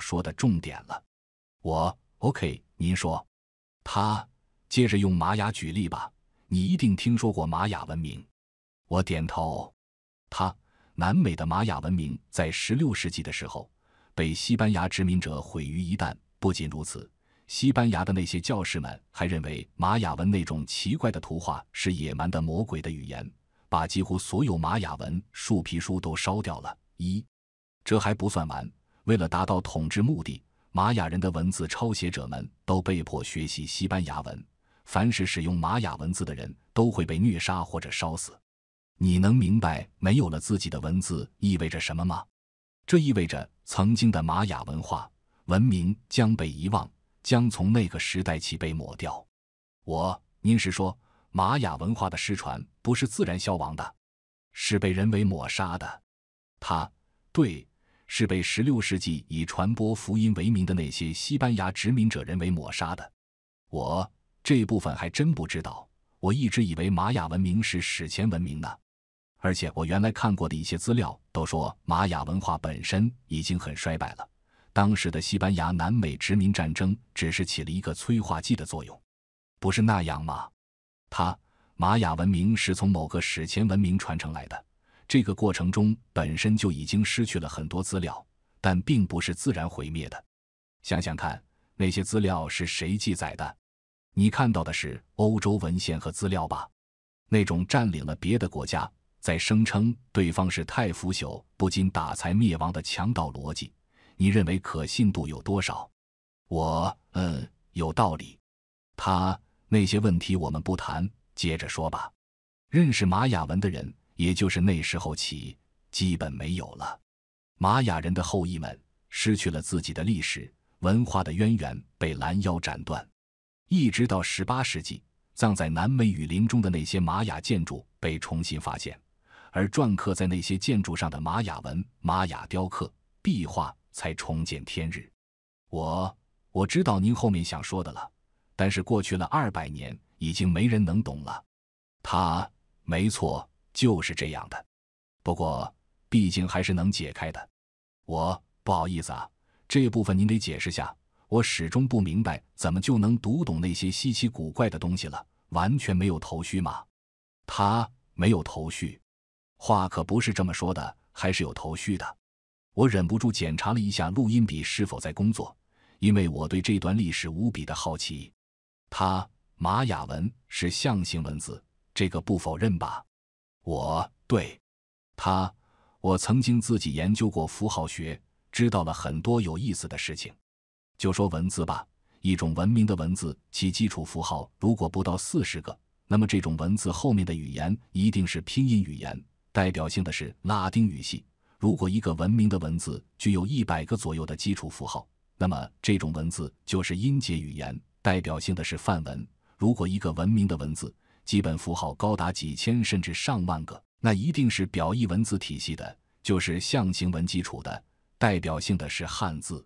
说的重点了，我 OK。您说，他接着用玛雅举例吧。你一定听说过玛雅文明。我点头。他南美的玛雅文明在十六世纪的时候被西班牙殖民者毁于一旦。不仅如此，西班牙的那些教士们还认为玛雅文那种奇怪的图画是野蛮的魔鬼的语言，把几乎所有玛雅文树皮书都烧掉了。一，这还不算完。为了达到统治目的，玛雅人的文字抄写者们都被迫学习西班牙文。凡是使用玛雅文字的人，都会被虐杀或者烧死。你能明白没有了自己的文字意味着什么吗？这意味着曾经的玛雅文化文明将被遗忘，将从那个时代起被抹掉。我，您是说玛雅文化的失传不是自然消亡的，是被人为抹杀的？他，对。是被16世纪以传播福音为名的那些西班牙殖民者人为抹杀的。我这部分还真不知道，我一直以为玛雅文明是史前文明呢。而且我原来看过的一些资料都说，玛雅文化本身已经很衰败了，当时的西班牙南美殖民战争只是起了一个催化剂的作用，不是那样吗？他玛雅文明是从某个史前文明传承来的。这个过程中本身就已经失去了很多资料，但并不是自然毁灭的。想想看，那些资料是谁记载的？你看到的是欧洲文献和资料吧？那种占领了别的国家，在声称对方是太腐朽、不禁打才灭亡的强盗逻辑，你认为可信度有多少？我，嗯，有道理。他那些问题我们不谈，接着说吧。认识马雅文的人。也就是那时候起，基本没有了。玛雅人的后裔们失去了自己的历史文化的渊源，被拦腰斩断。一直到十八世纪，葬在南美雨林中的那些玛雅建筑被重新发现，而篆刻在那些建筑上的玛雅文、玛雅雕刻、壁画才重见天日。我我知道您后面想说的了，但是过去了二百年，已经没人能懂了。他没错。就是这样的，不过毕竟还是能解开的。我不好意思啊，这部分您得解释下，我始终不明白怎么就能读懂那些稀奇古怪的东西了，完全没有头绪吗？他没有头绪，话可不是这么说的，还是有头绪的。我忍不住检查了一下录音笔是否在工作，因为我对这段历史无比的好奇。他玛雅文是象形文字，这个不否认吧？我对，他，我曾经自己研究过符号学，知道了很多有意思的事情。就说文字吧，一种文明的文字，其基础符号如果不到四十个，那么这种文字后面的语言一定是拼音语言，代表性的是拉丁语系。如果一个文明的文字具有一百个左右的基础符号，那么这种文字就是音节语言，代表性的是梵文。如果一个文明的文字，基本符号高达几千甚至上万个，那一定是表意文字体系的，就是象形文基础的，代表性的是汉字。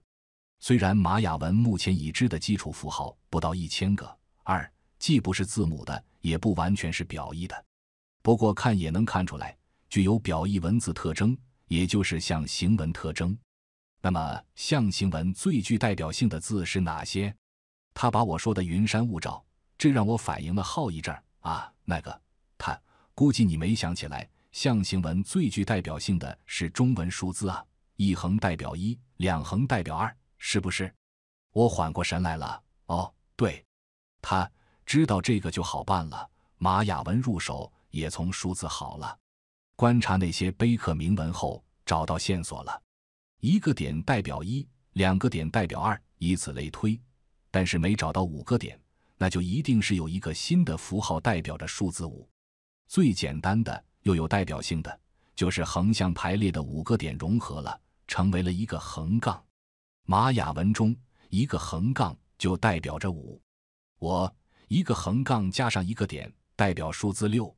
虽然玛雅文目前已知的基础符号不到一千个，二既不是字母的，也不完全是表意的，不过看也能看出来具有表意文字特征，也就是象形文特征。那么象形文最具代表性的字是哪些？他把我说的云山雾罩，这让我反应了好一阵儿。啊，那个，他估计你没想起来，象形文最具代表性的是中文数字啊，一横代表一，两横代表二，是不是？我缓过神来了，哦，对，他知道这个就好办了。玛雅文入手也从数字好了，观察那些碑刻铭文后找到线索了，一个点代表一，两个点代表二，以此类推，但是没找到五个点。那就一定是有一个新的符号代表着数字五，最简单的又有代表性的就是横向排列的五个点融合了，成为了一个横杠。玛雅文中一个横杠就代表着五，我一个横杠加上一个点代表数字六，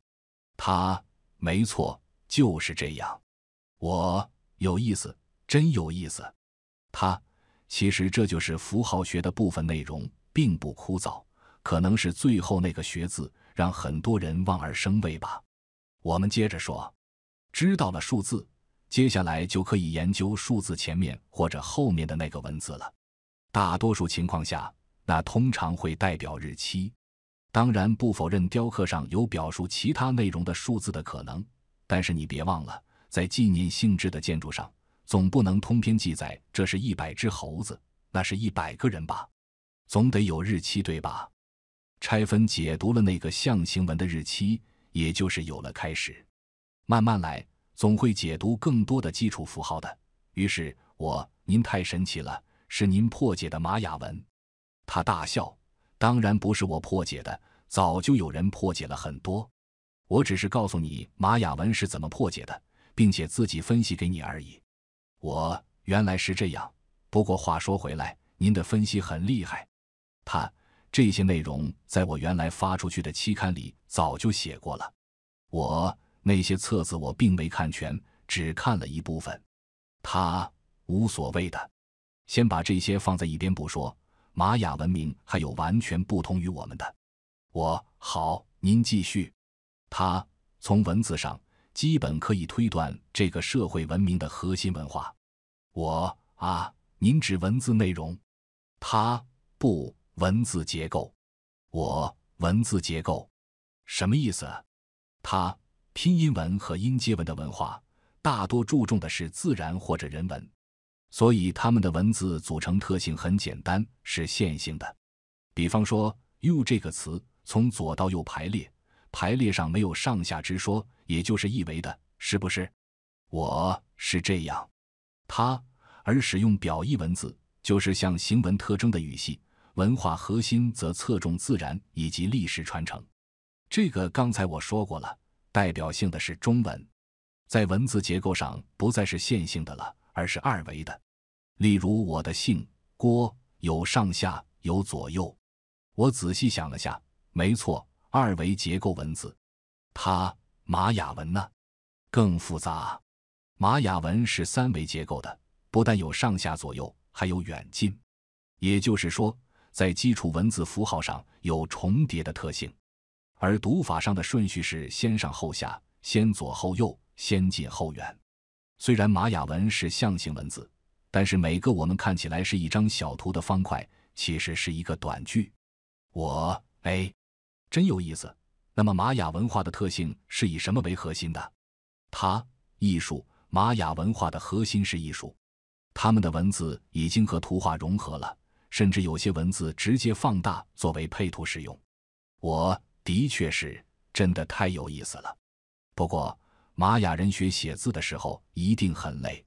它没错就是这样。我有意思，真有意思。它其实这就是符号学的部分内容，并不枯燥。可能是最后那个“学”字让很多人望而生畏吧。我们接着说，知道了数字，接下来就可以研究数字前面或者后面的那个文字了。大多数情况下，那通常会代表日期。当然，不否认雕刻上有表述其他内容的数字的可能，但是你别忘了，在纪念性质的建筑上，总不能通篇记载这是一百只猴子，那是一百个人吧？总得有日期，对吧？拆分解读了那个象形文的日期，也就是有了开始。慢慢来，总会解读更多的基础符号的。于是，我，您太神奇了，是您破解的玛雅文。他大笑，当然不是我破解的，早就有人破解了很多。我只是告诉你玛雅文是怎么破解的，并且自己分析给你而已。我原来是这样，不过话说回来，您的分析很厉害。他。这些内容在我原来发出去的期刊里早就写过了，我那些册子我并没看全，只看了一部分。他无所谓的，先把这些放在一边不说。玛雅文明还有完全不同于我们的。我好，您继续。他从文字上基本可以推断这个社会文明的核心文化。我啊，您指文字内容？他不。文字结构，我文字结构，什么意思？它拼音文和音节文的文化大多注重的是自然或者人文，所以他们的文字组成特性很简单，是线性的。比方说 “you” 这个词，从左到右排列，排列上没有上下之说，也就是一维的，是不是？我是这样。它而使用表意文字，就是像行文特征的语系。文化核心则侧重自然以及历史传承，这个刚才我说过了。代表性的是中文，在文字结构上不再是线性的了，而是二维的。例如我的姓郭，有上下，有左右。我仔细想了下，没错，二维结构文字。它玛雅文呢，更复杂。玛雅文是三维结构的，不但有上下左右，还有远近。也就是说。在基础文字符号上有重叠的特性，而读法上的顺序是先上后下，先左后右，先近后远。虽然玛雅文是象形文字，但是每个我们看起来是一张小图的方块，其实是一个短句。我哎，真有意思。那么玛雅文化的特性是以什么为核心的？它艺术。玛雅文化的核心是艺术，他们的文字已经和图画融合了。甚至有些文字直接放大作为配图使用，我的确是真的太有意思了。不过玛雅人学写字的时候一定很累，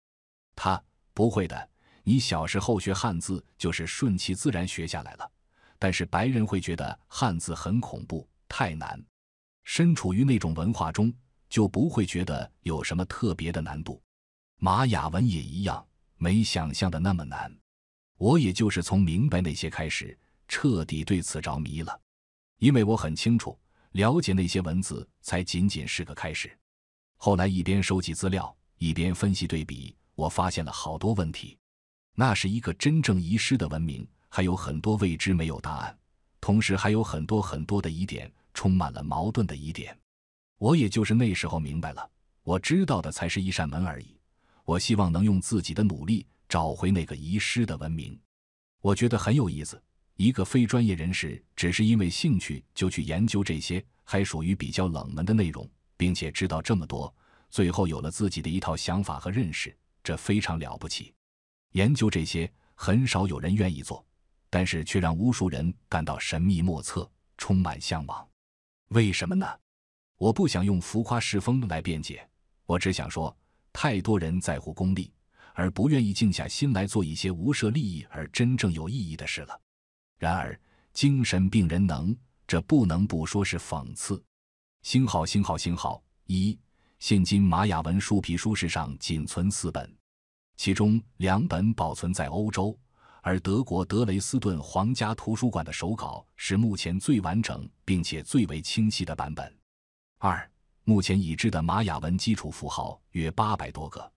他不会的。你小时候学汉字就是顺其自然学下来了，但是白人会觉得汉字很恐怖，太难。身处于那种文化中就不会觉得有什么特别的难度，玛雅文也一样，没想象的那么难。我也就是从明白那些开始，彻底对此着迷了，因为我很清楚，了解那些文字才仅仅是个开始。后来一边收集资料，一边分析对比，我发现了好多问题。那是一个真正遗失的文明，还有很多未知没有答案，同时还有很多很多的疑点，充满了矛盾的疑点。我也就是那时候明白了，我知道的才是一扇门而已。我希望能用自己的努力。找回那个遗失的文明，我觉得很有意思。一个非专业人士，只是因为兴趣就去研究这些还属于比较冷门的内容，并且知道这么多，最后有了自己的一套想法和认识，这非常了不起。研究这些很少有人愿意做，但是却让无数人感到神秘莫测，充满向往。为什么呢？我不想用浮夸世风来辩解，我只想说，太多人在乎功利。而不愿意静下心来做一些无涉利益而真正有意义的事了。然而，精神病人能，这不能不说是讽刺。星号星号星号一，现今玛雅文书皮书石上仅存四本，其中两本保存在欧洲，而德国德雷斯顿皇家图书馆的手稿是目前最完整并且最为清晰的版本。二，目前已知的玛雅文基础符号约八百多个。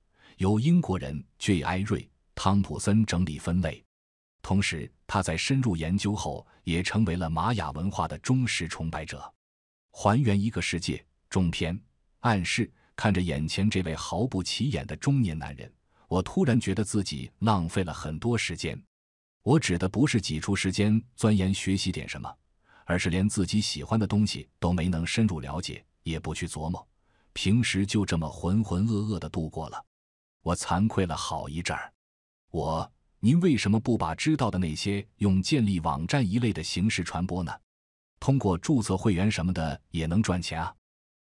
由英国人 J. 埃瑞·汤普森整理分类，同时他在深入研究后也成为了玛雅文化的忠实崇拜者。还原一个世界中篇，暗示看着眼前这位毫不起眼的中年男人，我突然觉得自己浪费了很多时间。我指的不是挤出时间钻研学习点什么，而是连自己喜欢的东西都没能深入了解，也不去琢磨，平时就这么浑浑噩噩的度过了。我惭愧了好一阵儿。我，您为什么不把知道的那些用建立网站一类的形式传播呢？通过注册会员什么的也能赚钱啊。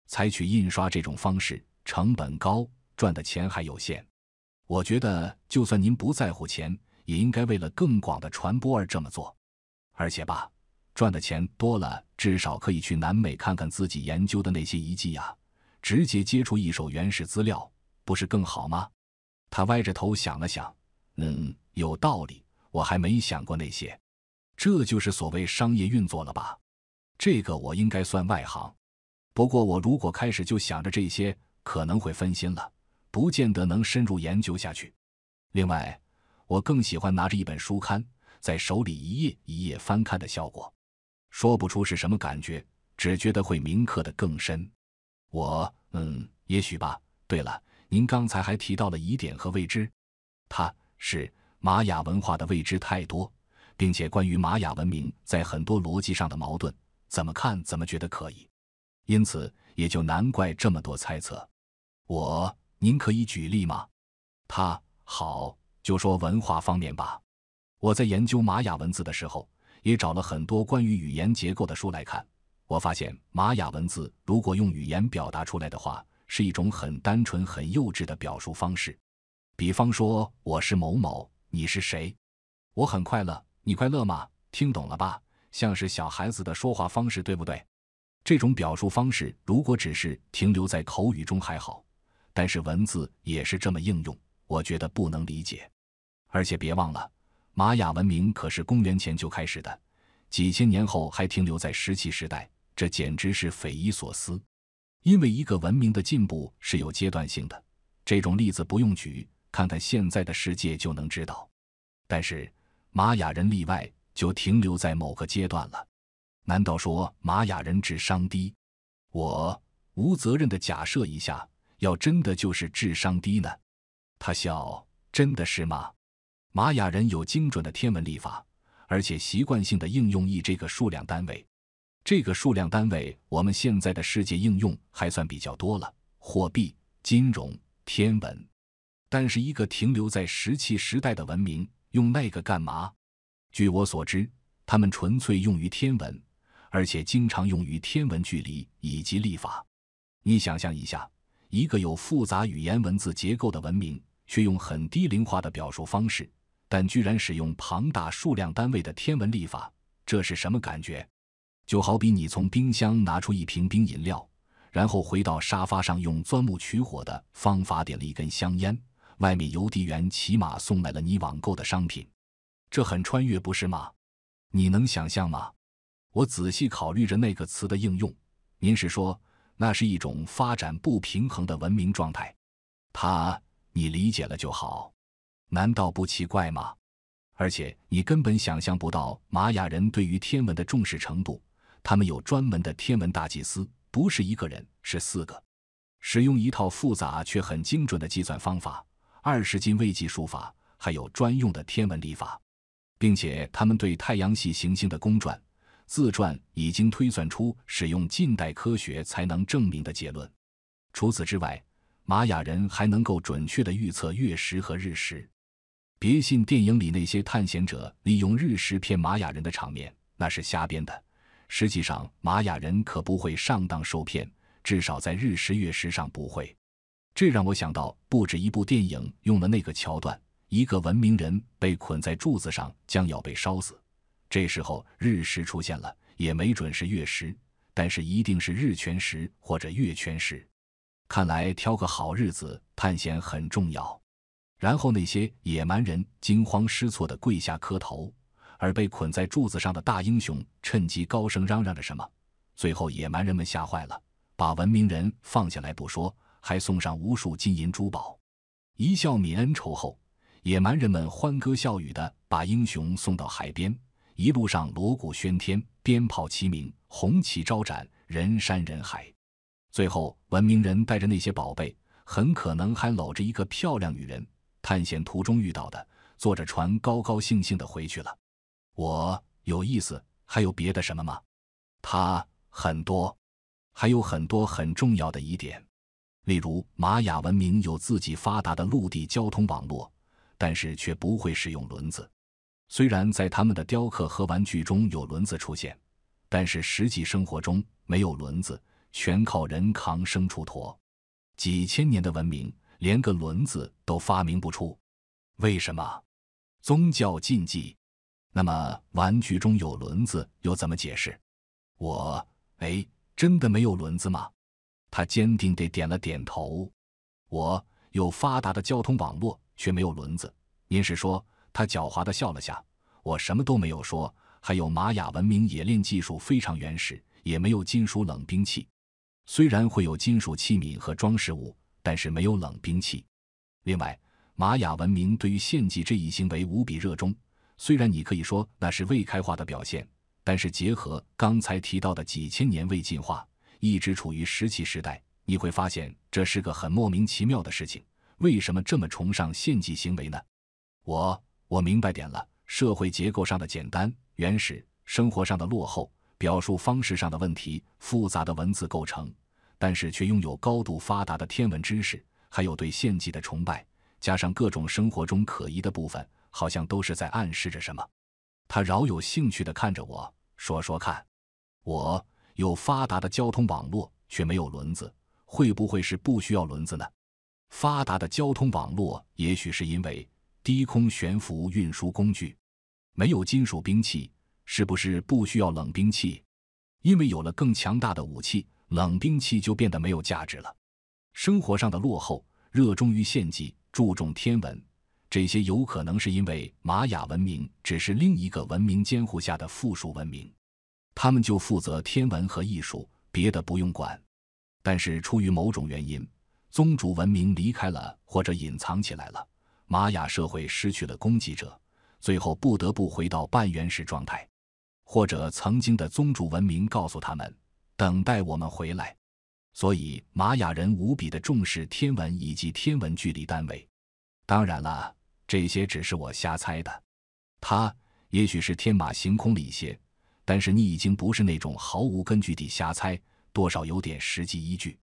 采取印刷这种方式，成本高，赚的钱还有限。我觉得，就算您不在乎钱，也应该为了更广的传播而这么做。而且吧，赚的钱多了，至少可以去南美看看自己研究的那些遗迹呀，直接接触一手原始资料，不是更好吗？他歪着头想了想，嗯，有道理，我还没想过那些，这就是所谓商业运作了吧？这个我应该算外行，不过我如果开始就想着这些，可能会分心了，不见得能深入研究下去。另外，我更喜欢拿着一本书刊在手里一页一页翻看的效果，说不出是什么感觉，只觉得会铭刻的更深。我，嗯，也许吧。对了。您刚才还提到了疑点和未知，它是玛雅文化的未知太多，并且关于玛雅文明在很多逻辑上的矛盾，怎么看怎么觉得可疑，因此也就难怪这么多猜测。我，您可以举例吗？他好，就说文化方面吧。我在研究玛雅文字的时候，也找了很多关于语言结构的书来看，我发现玛雅文字如果用语言表达出来的话。是一种很单纯、很幼稚的表述方式，比方说“我是某某，你是谁？我很快乐，你快乐吗？听懂了吧？像是小孩子的说话方式，对不对？这种表述方式如果只是停留在口语中还好，但是文字也是这么应用，我觉得不能理解。而且别忘了，玛雅文明可是公元前就开始的，几千年后还停留在石器时代，这简直是匪夷所思。因为一个文明的进步是有阶段性的，这种例子不用举，看看现在的世界就能知道。但是玛雅人例外，就停留在某个阶段了。难道说玛雅人智商低？我无责任的假设一下，要真的就是智商低呢？他笑，真的是吗？玛雅人有精准的天文历法，而且习惯性的应用一这个数量单位。这个数量单位，我们现在的世界应用还算比较多了，货币、金融、天文。但是，一个停留在石器时代的文明用那个干嘛？据我所知，他们纯粹用于天文，而且经常用于天文距离以及历法。你想象一下，一个有复杂语言文字结构的文明，却用很低龄化的表述方式，但居然使用庞大数量单位的天文历法，这是什么感觉？就好比你从冰箱拿出一瓶冰饮料，然后回到沙发上用钻木取火的方法点了一根香烟。外面邮递员骑马送来了你网购的商品，这很穿越，不是吗？你能想象吗？我仔细考虑着那个词的应用。您是说那是一种发展不平衡的文明状态？他，你理解了就好。难道不奇怪吗？而且你根本想象不到玛雅人对于天文的重视程度。他们有专门的天文大祭司，不是一个人，是四个，使用一套复杂却很精准的计算方法，二十进位计数法，还有专用的天文历法，并且他们对太阳系行星的公转、自转已经推算出使用近代科学才能证明的结论。除此之外，玛雅人还能够准确的预测月食和日食。别信电影里那些探险者利用日食骗玛雅人的场面，那是瞎编的。实际上，玛雅人可不会上当受骗，至少在日食月食上不会。这让我想到不止一部电影用了那个桥段：一个文明人被捆在柱子上，将要被烧死。这时候日食出现了，也没准是月食，但是一定是日全食或者月全食。看来挑个好日子探险很重要。然后那些野蛮人惊慌失措地跪下磕头。而被捆在柱子上的大英雄趁机高声嚷嚷着什么，最后野蛮人们吓坏了，把文明人放下来不说，还送上无数金银珠宝，一笑泯恩仇后，野蛮人们欢歌笑语的把英雄送到海边，一路上锣鼓喧天，鞭炮齐鸣，红旗招展，人山人海。最后，文明人带着那些宝贝，很可能还搂着一个漂亮女人，探险途中遇到的，坐着船高高兴兴的回去了。我有意思，还有别的什么吗？他很多，还有很多很重要的疑点，例如玛雅文明有自己发达的陆地交通网络，但是却不会使用轮子。虽然在他们的雕刻和玩具中有轮子出现，但是实际生活中没有轮子，全靠人扛牲畜驮。几千年的文明，连个轮子都发明不出，为什么？宗教禁忌。那么，玩具中有轮子，又怎么解释？我，哎，真的没有轮子吗？他坚定地点了点头。我有发达的交通网络，却没有轮子。您是说？他狡猾地笑了下。我什么都没有说。还有，玛雅文明冶炼技术非常原始，也没有金属冷兵器。虽然会有金属器皿和装饰物，但是没有冷兵器。另外，玛雅文明对于献祭这一行为无比热衷。虽然你可以说那是未开化的表现，但是结合刚才提到的几千年未进化，一直处于石器时代，你会发现这是个很莫名其妙的事情。为什么这么崇尚献祭行为呢？我我明白点了：社会结构上的简单原始，生活上的落后，表述方式上的问题，复杂的文字构成，但是却拥有高度发达的天文知识，还有对献祭的崇拜，加上各种生活中可疑的部分。好像都是在暗示着什么。他饶有兴趣的看着我说：“说看，我有发达的交通网络，却没有轮子，会不会是不需要轮子呢？发达的交通网络也许是因为低空悬浮运输工具。没有金属兵器，是不是不需要冷兵器？因为有了更强大的武器，冷兵器就变得没有价值了。生活上的落后，热衷于献祭，注重天文。”这些有可能是因为玛雅文明只是另一个文明监护下的附属文明，他们就负责天文和艺术，别的不用管。但是出于某种原因，宗主文明离开了或者隐藏起来了，玛雅社会失去了攻击者，最后不得不回到半原始状态，或者曾经的宗主文明告诉他们，等待我们回来。所以玛雅人无比的重视天文以及天文距离单位，当然了。这些只是我瞎猜的，他也许是天马行空一些，但是你已经不是那种毫无根据地瞎猜，多少有点实际依据，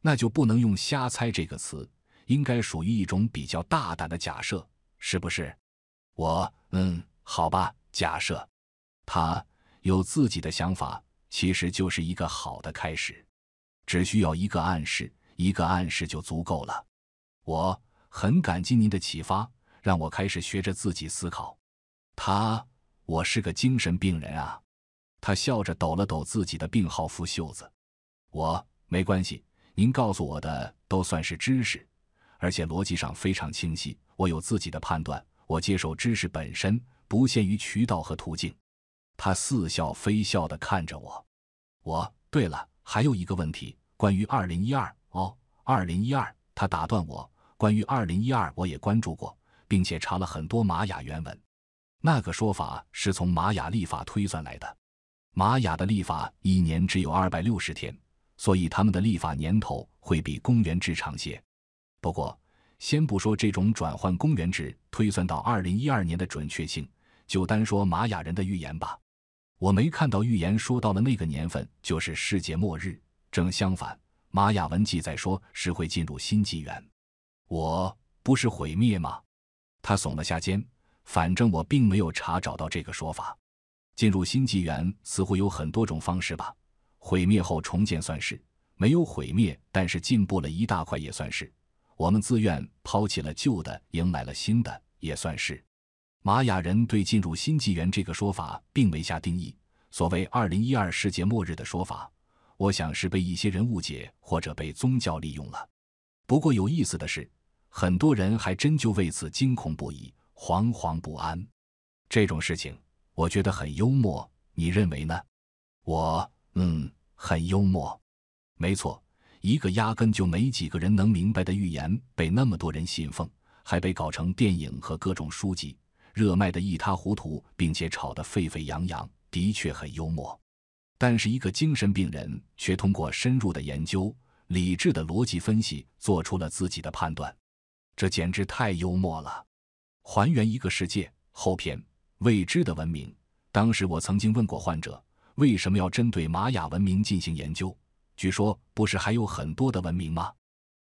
那就不能用“瞎猜”这个词，应该属于一种比较大胆的假设，是不是？我嗯，好吧，假设他有自己的想法，其实就是一个好的开始，只需要一个暗示，一个暗示就足够了。我很感激您的启发。让我开始学着自己思考。他，我是个精神病人啊！他笑着抖了抖自己的病号服袖子。我没关系，您告诉我的都算是知识，而且逻辑上非常清晰。我有自己的判断，我接受知识本身不限于渠道和途径。他似笑非笑地看着我。我，对了，还有一个问题，关于二零一二哦，二零一二。他打断我，关于二零一二，我也关注过。并且查了很多玛雅原文，那个说法是从玛雅历法推算来的。玛雅的历法一年只有二百六十天，所以他们的历法年头会比公元制长些。不过，先不说这种转换公元制推算到二零一二年的准确性，就单说玛雅人的预言吧。我没看到预言说到了那个年份就是世界末日，正相反，玛雅文记载说是会进入新纪元。我不是毁灭吗？他耸了下肩，反正我并没有查找到这个说法。进入新纪元似乎有很多种方式吧，毁灭后重建算是；没有毁灭，但是进步了一大块也算是；我们自愿抛弃了旧的，迎来了新的也算是。玛雅人对进入新纪元这个说法并没下定义。所谓“二零一二世界末日”的说法，我想是被一些人误解，或者被宗教利用了。不过有意思的是。很多人还真就为此惊恐不已、惶惶不安。这种事情，我觉得很幽默。你认为呢？我嗯，很幽默。没错，一个压根就没几个人能明白的预言，被那么多人信奉，还被搞成电影和各种书籍，热卖的一塌糊涂，并且炒得沸沸扬扬，的确很幽默。但是，一个精神病人却通过深入的研究、理智的逻辑分析，做出了自己的判断。这简直太幽默了！还原一个世界后篇：未知的文明。当时我曾经问过患者，为什么要针对玛雅文明进行研究？据说不是还有很多的文明吗？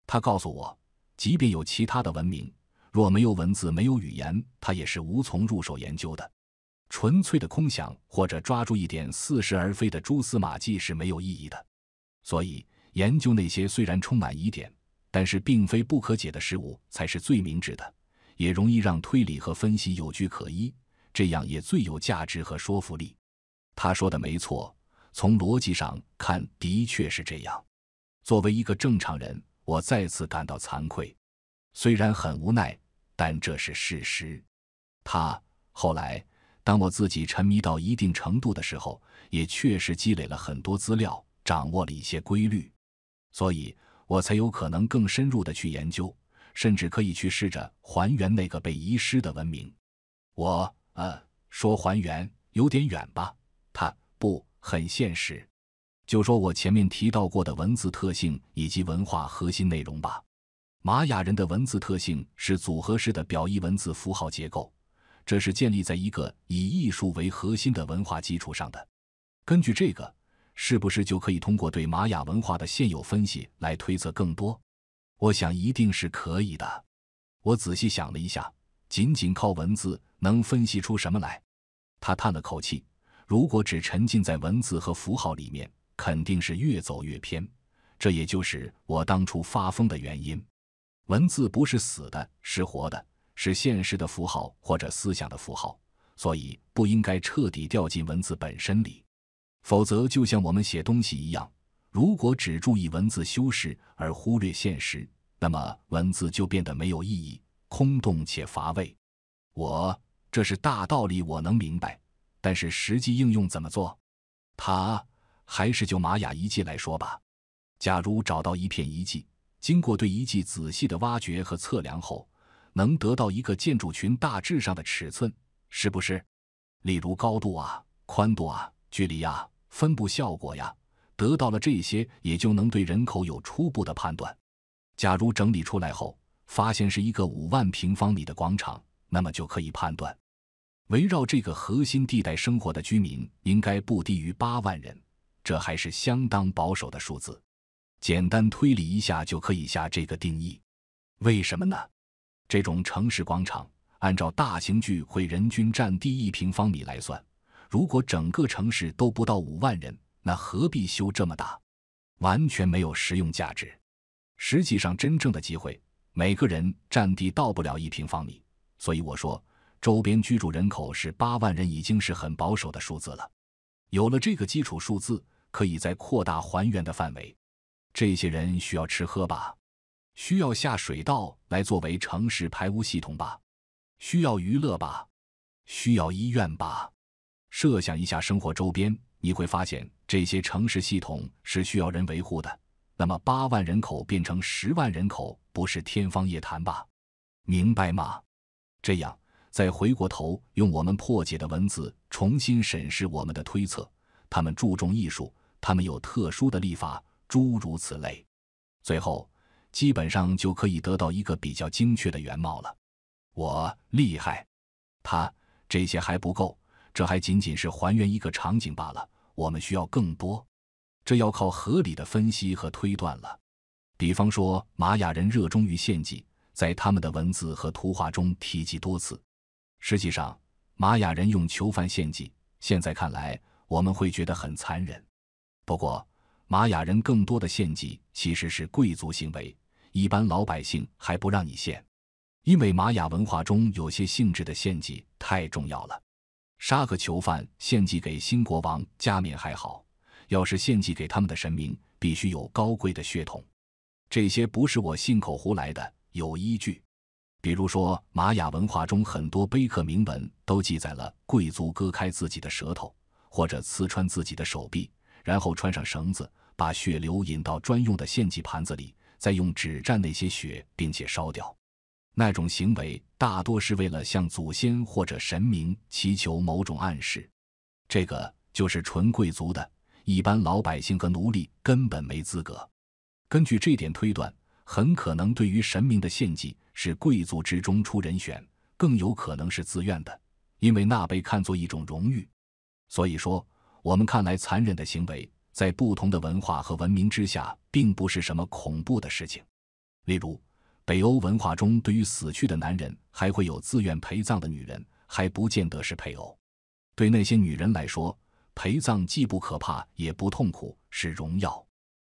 他告诉我，即便有其他的文明，若没有文字、没有语言，他也是无从入手研究的。纯粹的空想，或者抓住一点似是而非的蛛丝马迹是没有意义的。所以，研究那些虽然充满疑点。但是，并非不可解的事物才是最明智的，也容易让推理和分析有据可依，这样也最有价值和说服力。他说的没错，从逻辑上看，的确是这样。作为一个正常人，我再次感到惭愧。虽然很无奈，但这是事实。他后来，当我自己沉迷到一定程度的时候，也确实积累了很多资料，掌握了一些规律，所以。我才有可能更深入的去研究，甚至可以去试着还原那个被遗失的文明。我，呃，说还原有点远吧，它不很现实。就说我前面提到过的文字特性以及文化核心内容吧。玛雅人的文字特性是组合式的表意文字符号结构，这是建立在一个以艺术为核心的文化基础上的。根据这个。是不是就可以通过对玛雅文化的现有分析来推测更多？我想一定是可以的。我仔细想了一下，仅仅靠文字能分析出什么来？他叹了口气。如果只沉浸在文字和符号里面，肯定是越走越偏。这也就是我当初发疯的原因。文字不是死的，是活的，是现实的符号或者思想的符号，所以不应该彻底掉进文字本身里。否则，就像我们写东西一样，如果只注意文字修饰而忽略现实，那么文字就变得没有意义、空洞且乏味。我这是大道理，我能明白，但是实际应用怎么做？他还是就玛雅遗迹来说吧。假如找到一片遗迹，经过对遗迹仔细的挖掘和测量后，能得到一个建筑群大致上的尺寸，是不是？例如高度啊、宽度啊、距离啊。分布效果呀，得到了这些，也就能对人口有初步的判断。假如整理出来后发现是一个五万平方米的广场，那么就可以判断，围绕这个核心地带生活的居民应该不低于八万人。这还是相当保守的数字，简单推理一下就可以下这个定义。为什么呢？这种城市广场按照大型聚会人均占地一平方米来算。如果整个城市都不到五万人，那何必修这么大？完全没有实用价值。实际上，真正的机会，每个人占地到不了一平方米。所以我说，周边居住人口是八万人已经是很保守的数字了。有了这个基础数字，可以再扩大还原的范围。这些人需要吃喝吧？需要下水道来作为城市排污系统吧？需要娱乐吧？需要医院吧？设想一下生活周边，你会发现这些城市系统是需要人维护的。那么八万人口变成十万人口，不是天方夜谭吧？明白吗？这样，再回过头用我们破解的文字重新审视我们的推测。他们注重艺术，他们有特殊的立法，诸如此类。最后，基本上就可以得到一个比较精确的原貌了。我厉害，他这些还不够。这还仅仅是还原一个场景罢了，我们需要更多，这要靠合理的分析和推断了。比方说，玛雅人热衷于献祭，在他们的文字和图画中提及多次。实际上，玛雅人用囚犯献祭，现在看来我们会觉得很残忍。不过，玛雅人更多的献祭其实是贵族行为，一般老百姓还不让你献，因为玛雅文化中有些性质的献祭太重要了。杀个囚犯献祭给新国王加冕还好，要是献祭给他们的神明，必须有高贵的血统。这些不是我信口胡来的，有依据。比如说，玛雅文化中很多碑刻铭文都记载了贵族割开自己的舌头，或者刺穿自己的手臂，然后穿上绳子，把血流引到专用的献祭盘子里，再用纸蘸那些血，并且烧掉。那种行为。大多是为了向祖先或者神明祈求某种暗示，这个就是纯贵族的，一般老百姓和奴隶根本没资格。根据这点推断，很可能对于神明的献祭是贵族之中出人选，更有可能是自愿的，因为那被看作一种荣誉。所以说，我们看来残忍的行为，在不同的文化和文明之下，并不是什么恐怖的事情，例如。北欧文化中，对于死去的男人，还会有自愿陪葬的女人，还不见得是配偶。对那些女人来说，陪葬既不可怕，也不痛苦，是荣耀。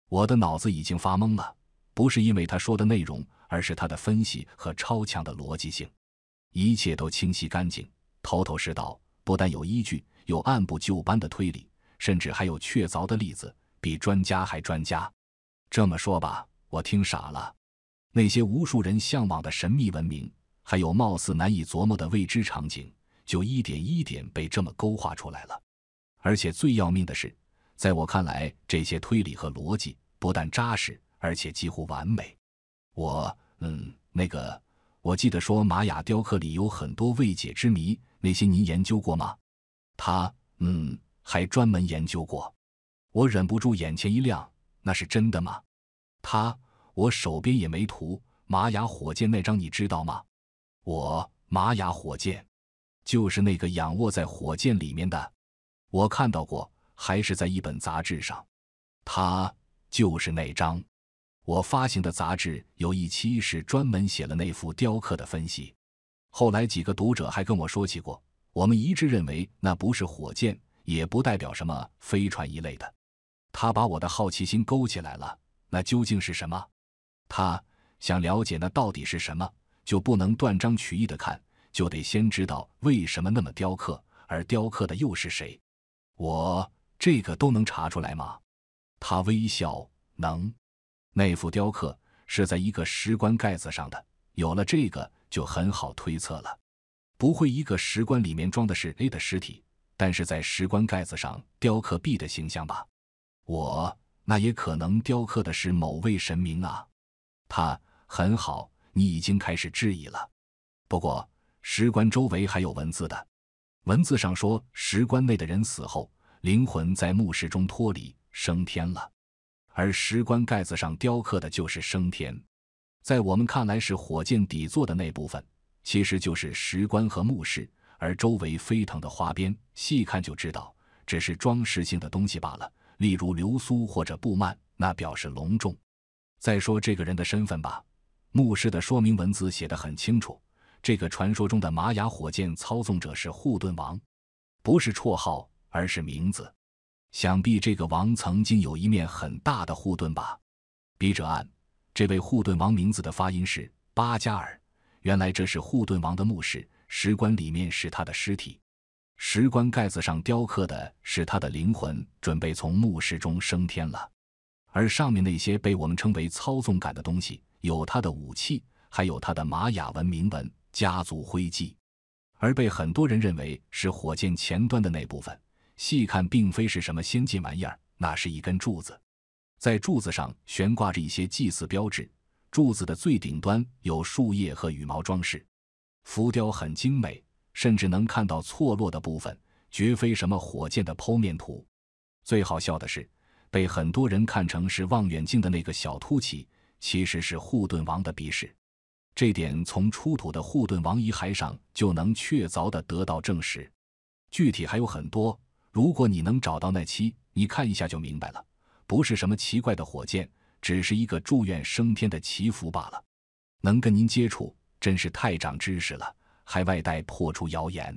我的脑子已经发懵了，不是因为他说的内容，而是他的分析和超强的逻辑性。一切都清晰干净，头头是道，不但有依据，有按部就班的推理，甚至还有确凿的例子，比专家还专家。这么说吧，我听傻了。那些无数人向往的神秘文明，还有貌似难以琢磨的未知场景，就一点一点被这么勾画出来了。而且最要命的是，在我看来，这些推理和逻辑不但扎实，而且几乎完美。我，嗯，那个，我记得说玛雅雕刻里有很多未解之谜，那些您研究过吗？他，嗯，还专门研究过。我忍不住眼前一亮，那是真的吗？他。我手边也没图，玛雅火箭那张你知道吗？我玛雅火箭，就是那个仰卧在火箭里面的，我看到过，还是在一本杂志上。他就是那张，我发行的杂志有一期是专门写了那幅雕刻的分析。后来几个读者还跟我说起过，我们一致认为那不是火箭，也不代表什么飞船一类的。他把我的好奇心勾起来了，那究竟是什么？他想了解那到底是什么，就不能断章取义的看，就得先知道为什么那么雕刻，而雕刻的又是谁。我这个都能查出来吗？他微笑，能。那幅雕刻是在一个石棺盖子上的，有了这个就很好推测了。不会一个石棺里面装的是 A 的尸体，但是在石棺盖子上雕刻 B 的形象吧？我那也可能雕刻的是某位神明啊。他很好，你已经开始质疑了。不过，石棺周围还有文字的，文字上说，石棺内的人死后，灵魂在墓室中脱离，升天了。而石棺盖子上雕刻的就是升天，在我们看来是火箭底座的那部分，其实就是石棺和墓室。而周围飞腾的花边，细看就知道，只是装饰性的东西罢了，例如流苏或者布幔，那表示隆重。再说这个人的身份吧，墓室的说明文字写得很清楚，这个传说中的玛雅火箭操纵者是护盾王，不是绰号，而是名字。想必这个王曾经有一面很大的护盾吧。笔者按，这位护盾王名字的发音是巴加尔，原来这是护盾王的墓室，石棺里面是他的尸体，石棺盖子上雕刻的是他的灵魂，准备从墓室中升天了。而上面那些被我们称为操纵杆的东西，有它的武器，还有它的玛雅文铭文、家族徽记。而被很多人认为是火箭前端的那部分，细看并非是什么先进玩意儿，那是一根柱子，在柱子上悬挂着一些祭祀标志。柱子的最顶端有树叶和羽毛装饰，浮雕很精美，甚至能看到错落的部分，绝非什么火箭的剖面图。最好笑的是。被很多人看成是望远镜的那个小凸起，其实是护盾王的鼻屎。这点从出土的护盾王遗骸上就能确凿的得到证实。具体还有很多，如果你能找到那期，你看一下就明白了。不是什么奇怪的火箭，只是一个祝愿升天的祈福罢了。能跟您接触，真是太长知识了，还外带破除谣言，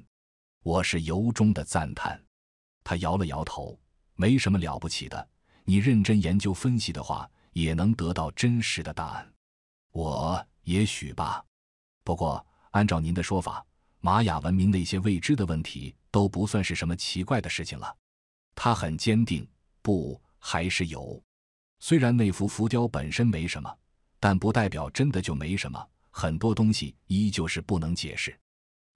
我是由衷的赞叹。他摇了摇头，没什么了不起的。你认真研究分析的话，也能得到真实的答案。我也许吧。不过按照您的说法，玛雅文明那些未知的问题都不算是什么奇怪的事情了。他很坚定，不，还是有。虽然那幅浮雕本身没什么，但不代表真的就没什么。很多东西依旧是不能解释。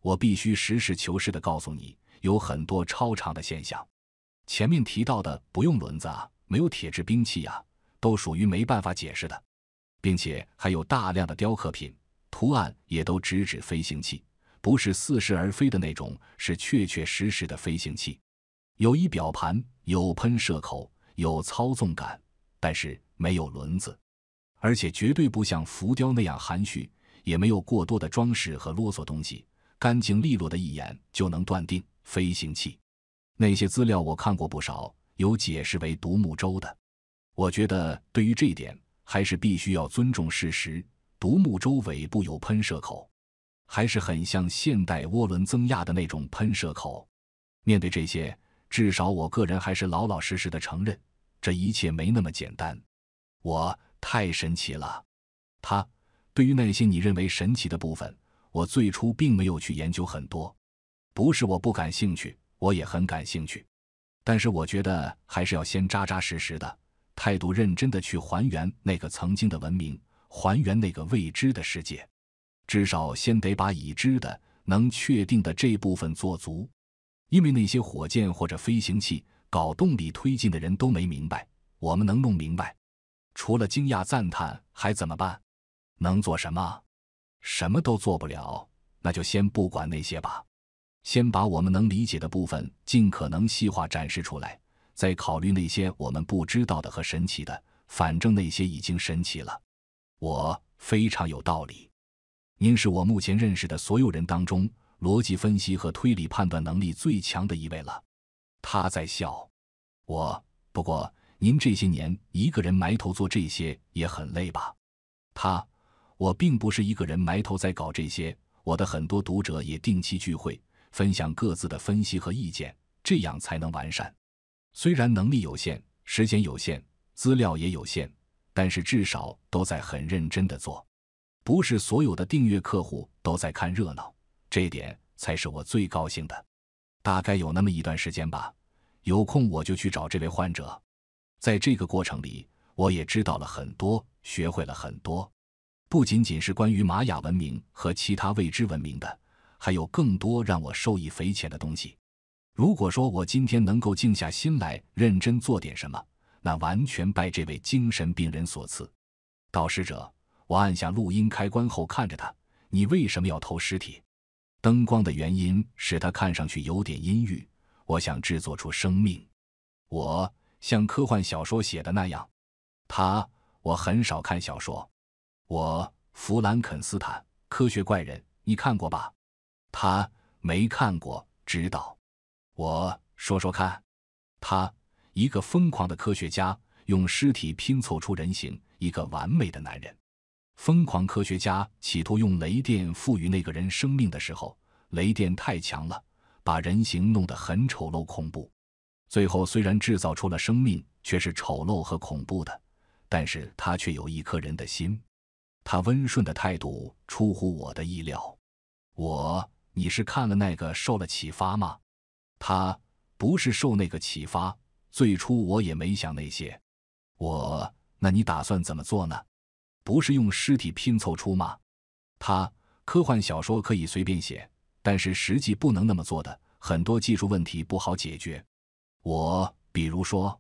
我必须实事求是地告诉你，有很多超常的现象。前面提到的不用轮子啊。没有铁质兵器呀，都属于没办法解释的，并且还有大量的雕刻品，图案也都直指飞行器，不是似是而非的那种，是确确实实的飞行器，有仪表盘，有喷射口，有操纵杆，但是没有轮子，而且绝对不像浮雕那样含蓄，也没有过多的装饰和啰嗦东西，干净利落的一眼就能断定飞行器。那些资料我看过不少。有解释为独木舟的，我觉得对于这一点还是必须要尊重事实。独木舟尾部有喷射口，还是很像现代涡轮增压的那种喷射口。面对这些，至少我个人还是老老实实的承认，这一切没那么简单。我太神奇了。他对于那些你认为神奇的部分，我最初并没有去研究很多，不是我不感兴趣，我也很感兴趣。但是我觉得还是要先扎扎实实的态度认真的去还原那个曾经的文明，还原那个未知的世界。至少先得把已知的、能确定的这部分做足，因为那些火箭或者飞行器搞动力推进的人都没明白，我们能弄明白，除了惊讶、赞叹，还怎么办？能做什么？什么都做不了，那就先不管那些吧。先把我们能理解的部分尽可能细化展示出来，再考虑那些我们不知道的和神奇的。反正那些已经神奇了，我非常有道理。您是我目前认识的所有人当中逻辑分析和推理判断能力最强的一位了。他在笑，我。不过您这些年一个人埋头做这些也很累吧？他，我并不是一个人埋头在搞这些，我的很多读者也定期聚会。分享各自的分析和意见，这样才能完善。虽然能力有限，时间有限，资料也有限，但是至少都在很认真的做。不是所有的订阅客户都在看热闹，这点才是我最高兴的。大概有那么一段时间吧，有空我就去找这位患者。在这个过程里，我也知道了很多，学会了很多，不仅仅是关于玛雅文明和其他未知文明的。还有更多让我受益匪浅的东西。如果说我今天能够静下心来认真做点什么，那完全拜这位精神病人所赐。导师者，我按下录音开关后看着他：“你为什么要偷尸体？”灯光的原因使他看上去有点阴郁。我想制作出生命。我像科幻小说写的那样。他，我很少看小说。我，弗兰肯斯坦，科学怪人，你看过吧？他没看过，知道。我说说看，他一个疯狂的科学家，用尸体拼凑出人形，一个完美的男人。疯狂科学家企图用雷电赋予那个人生命的时候，雷电太强了，把人形弄得很丑陋恐怖。最后虽然制造出了生命，却是丑陋和恐怖的，但是他却有一颗人的心。他温顺的态度出乎我的意料，我。你是看了那个受了启发吗？他不是受那个启发。最初我也没想那些。我，那你打算怎么做呢？不是用尸体拼凑出吗？他科幻小说可以随便写，但是实际不能那么做的，很多技术问题不好解决。我，比如说，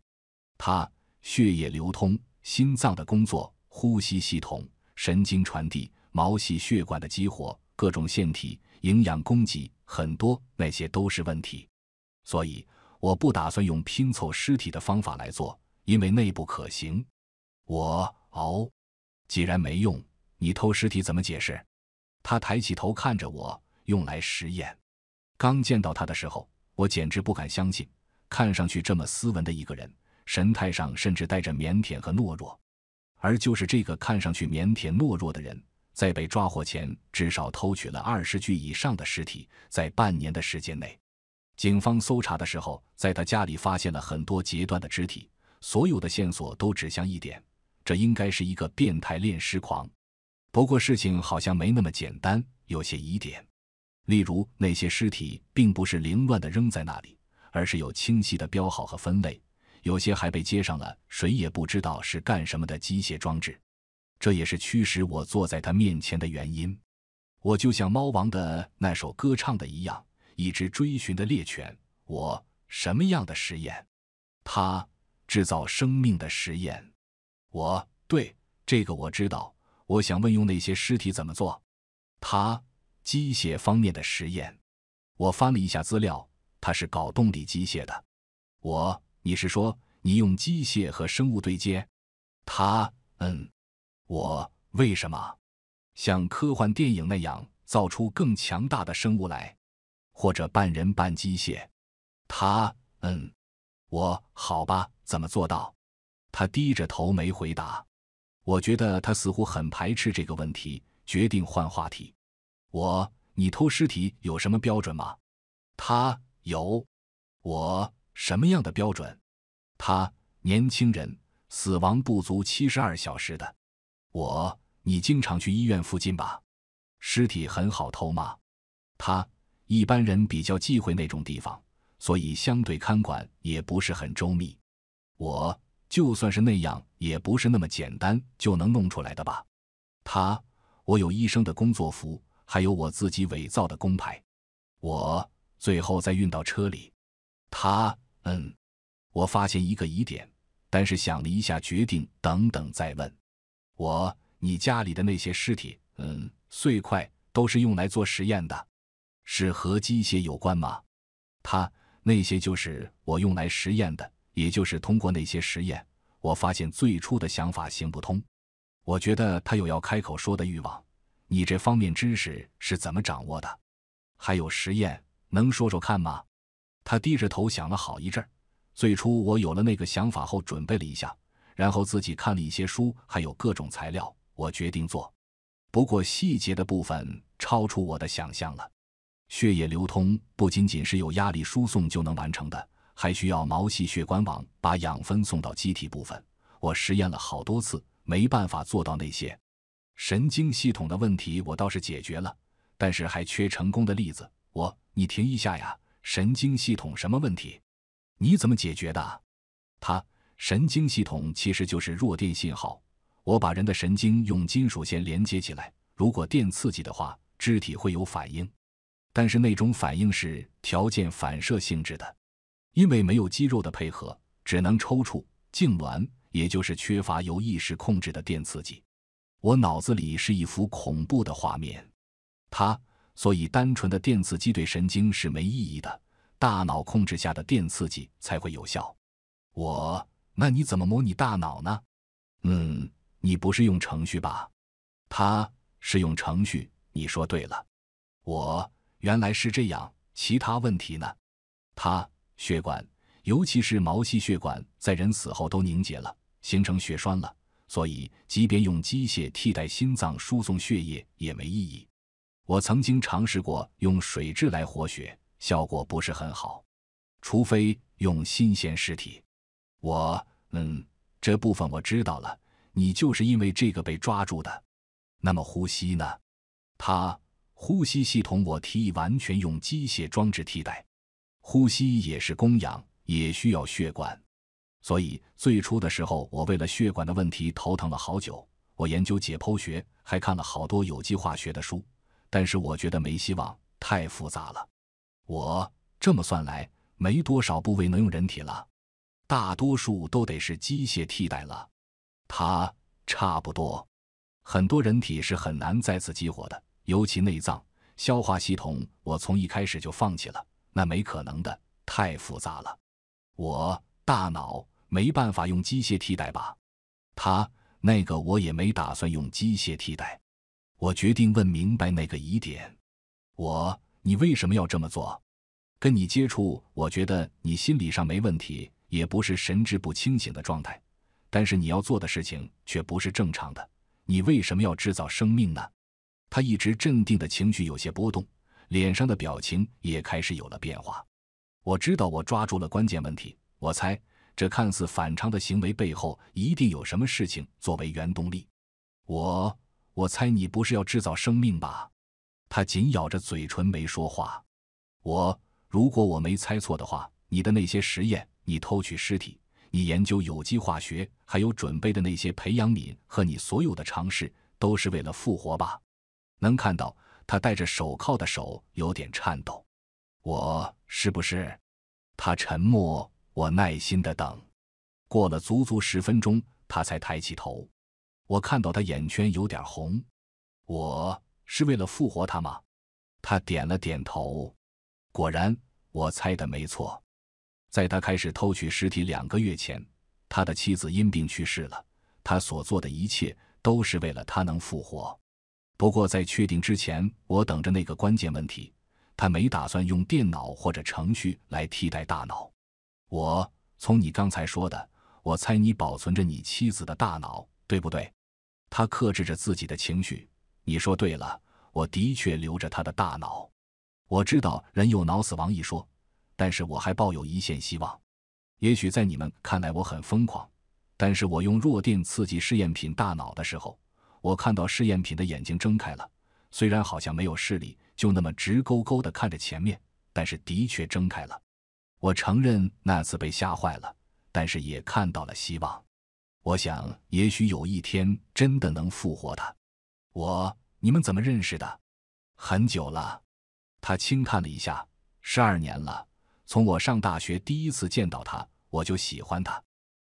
他血液流通、心脏的工作、呼吸系统、神经传递、毛细血管的激活、各种腺体。营养供给很多，那些都是问题，所以我不打算用拼凑尸体的方法来做，因为那不可行。我哦，既然没用，你偷尸体怎么解释？他抬起头看着我，用来实验。刚见到他的时候，我简直不敢相信，看上去这么斯文的一个人，神态上甚至带着腼腆和懦弱，而就是这个看上去腼腆懦弱的人。在被抓获前，至少偷取了二十具以上的尸体。在半年的时间内，警方搜查的时候，在他家里发现了很多截断的肢体。所有的线索都指向一点：这应该是一个变态恋尸狂。不过事情好像没那么简单，有些疑点。例如，那些尸体并不是凌乱地扔在那里，而是有清晰的标号和分类。有些还被接上了谁也不知道是干什么的机械装置。这也是驱使我坐在他面前的原因，我就像猫王的那首歌唱的一样，一只追寻的猎犬。我什么样的实验？他制造生命的实验。我对这个我知道。我想问，用那些尸体怎么做？他机械方面的实验。我翻了一下资料，他是搞动力机械的。我你是说你用机械和生物对接？他嗯。我为什么像科幻电影那样造出更强大的生物来，或者半人半机械？他嗯，我好吧，怎么做到？他低着头没回答。我觉得他似乎很排斥这个问题，决定换话题。我你偷尸体有什么标准吗？他有。我什么样的标准？他年轻人死亡不足七十二小时的。我，你经常去医院附近吧？尸体很好偷吗？他，一般人比较忌讳那种地方，所以相对看管也不是很周密。我就算是那样，也不是那么简单就能弄出来的吧？他，我有医生的工作服，还有我自己伪造的工牌。我最后再运到车里。他，嗯，我发现一个疑点，但是想了一下，决定等等再问。我，你家里的那些尸体，嗯，碎块都是用来做实验的，是和机械有关吗？他那些就是我用来实验的，也就是通过那些实验，我发现最初的想法行不通。我觉得他有要开口说的欲望。你这方面知识是怎么掌握的？还有实验，能说说看吗？他低着头想了好一阵。最初我有了那个想法后，准备了一下。然后自己看了一些书，还有各种材料，我决定做。不过细节的部分超出我的想象了。血液流通不仅仅是有压力输送就能完成的，还需要毛细血管网把养分送到机体部分。我实验了好多次，没办法做到那些。神经系统的问题我倒是解决了，但是还缺成功的例子。我，你停一下呀！神经系统什么问题？你怎么解决的？他。神经系统其实就是弱电信号。我把人的神经用金属线连接起来，如果电刺激的话，肢体会有反应，但是那种反应是条件反射性质的，因为没有肌肉的配合，只能抽搐、痉挛，也就是缺乏由意识控制的电刺激。我脑子里是一幅恐怖的画面，它所以单纯的电刺激对神经是没意义的，大脑控制下的电刺激才会有效。我。那你怎么模拟大脑呢？嗯，你不是用程序吧？他是用程序。你说对了，我原来是这样。其他问题呢？他血管，尤其是毛细血管，在人死后都凝结了，形成血栓了。所以，即便用机械替代心脏输送血液也没意义。我曾经尝试过用水蛭来活血，效果不是很好，除非用新鲜尸体。我嗯，这部分我知道了。你就是因为这个被抓住的。那么呼吸呢？他呼吸系统，我提议完全用机械装置替代。呼吸也是供氧，也需要血管。所以最初的时候，我为了血管的问题头疼了好久。我研究解剖学，还看了好多有机化学的书，但是我觉得没希望，太复杂了。我这么算来，没多少部位能用人体了。大多数都得是机械替代了，他差不多，很多人体是很难再次激活的，尤其内脏、消化系统。我从一开始就放弃了，那没可能的，太复杂了。我大脑没办法用机械替代吧？他那个我也没打算用机械替代，我决定问明白那个疑点。我，你为什么要这么做？跟你接触，我觉得你心理上没问题。也不是神志不清醒的状态，但是你要做的事情却不是正常的。你为什么要制造生命呢？他一直镇定的情绪有些波动，脸上的表情也开始有了变化。我知道我抓住了关键问题。我猜这看似反常的行为背后一定有什么事情作为原动力。我……我猜你不是要制造生命吧？他紧咬着嘴唇没说话。我……如果我没猜错的话，你的那些实验……你偷取尸体，你研究有机化学，还有准备的那些培养皿和你所有的尝试，都是为了复活吧？能看到他戴着手铐的手有点颤抖。我是不是？他沉默。我耐心的等，过了足足十分钟，他才抬起头。我看到他眼圈有点红。我是为了复活他吗？他点了点头。果然，我猜的没错。在他开始偷取尸体两个月前，他的妻子因病去世了。他所做的一切都是为了他能复活。不过，在确定之前，我等着那个关键问题。他没打算用电脑或者程序来替代大脑。我从你刚才说的，我猜你保存着你妻子的大脑，对不对？他克制着自己的情绪。你说对了，我的确留着他的大脑。我知道人有脑死亡一说。但是我还抱有一线希望，也许在你们看来我很疯狂，但是我用弱电刺激试验品大脑的时候，我看到试验品的眼睛睁开了，虽然好像没有视力，就那么直勾勾地看着前面，但是的确睁开了。我承认那次被吓坏了，但是也看到了希望。我想，也许有一天真的能复活他。我，你们怎么认识的？很久了。他轻叹了一下，十二年了。从我上大学第一次见到他，我就喜欢他。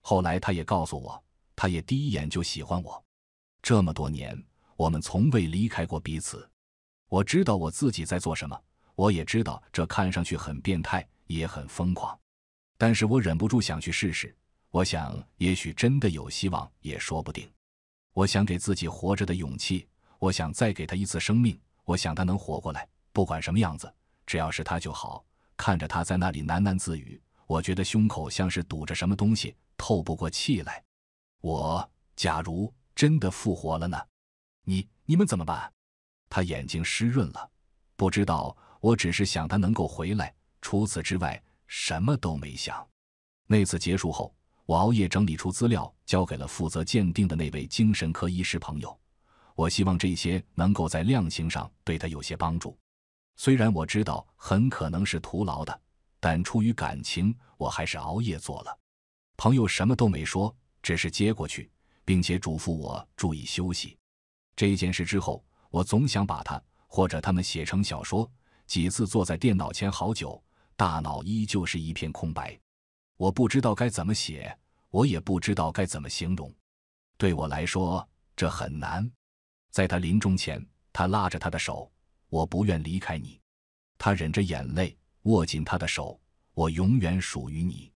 后来他也告诉我，他也第一眼就喜欢我。这么多年，我们从未离开过彼此。我知道我自己在做什么，我也知道这看上去很变态，也很疯狂，但是我忍不住想去试试。我想，也许真的有希望，也说不定。我想给自己活着的勇气，我想再给他一次生命，我想他能活过来，不管什么样子，只要是他就好。看着他在那里喃喃自语，我觉得胸口像是堵着什么东西，透不过气来。我，假如真的复活了呢？你你们怎么办？他眼睛湿润了，不知道。我只是想他能够回来，除此之外什么都没想。那次结束后，我熬夜整理出资料，交给了负责鉴定的那位精神科医师朋友。我希望这些能够在量刑上对他有些帮助。虽然我知道很可能是徒劳的，但出于感情，我还是熬夜做了。朋友什么都没说，只是接过去，并且嘱咐我注意休息。这件事之后，我总想把他或者他们写成小说，几次坐在电脑前好久，大脑依旧是一片空白。我不知道该怎么写，我也不知道该怎么形容。对我来说，这很难。在他临终前，他拉着他的手。我不愿离开你，他忍着眼泪，握紧他的手。我永远属于你，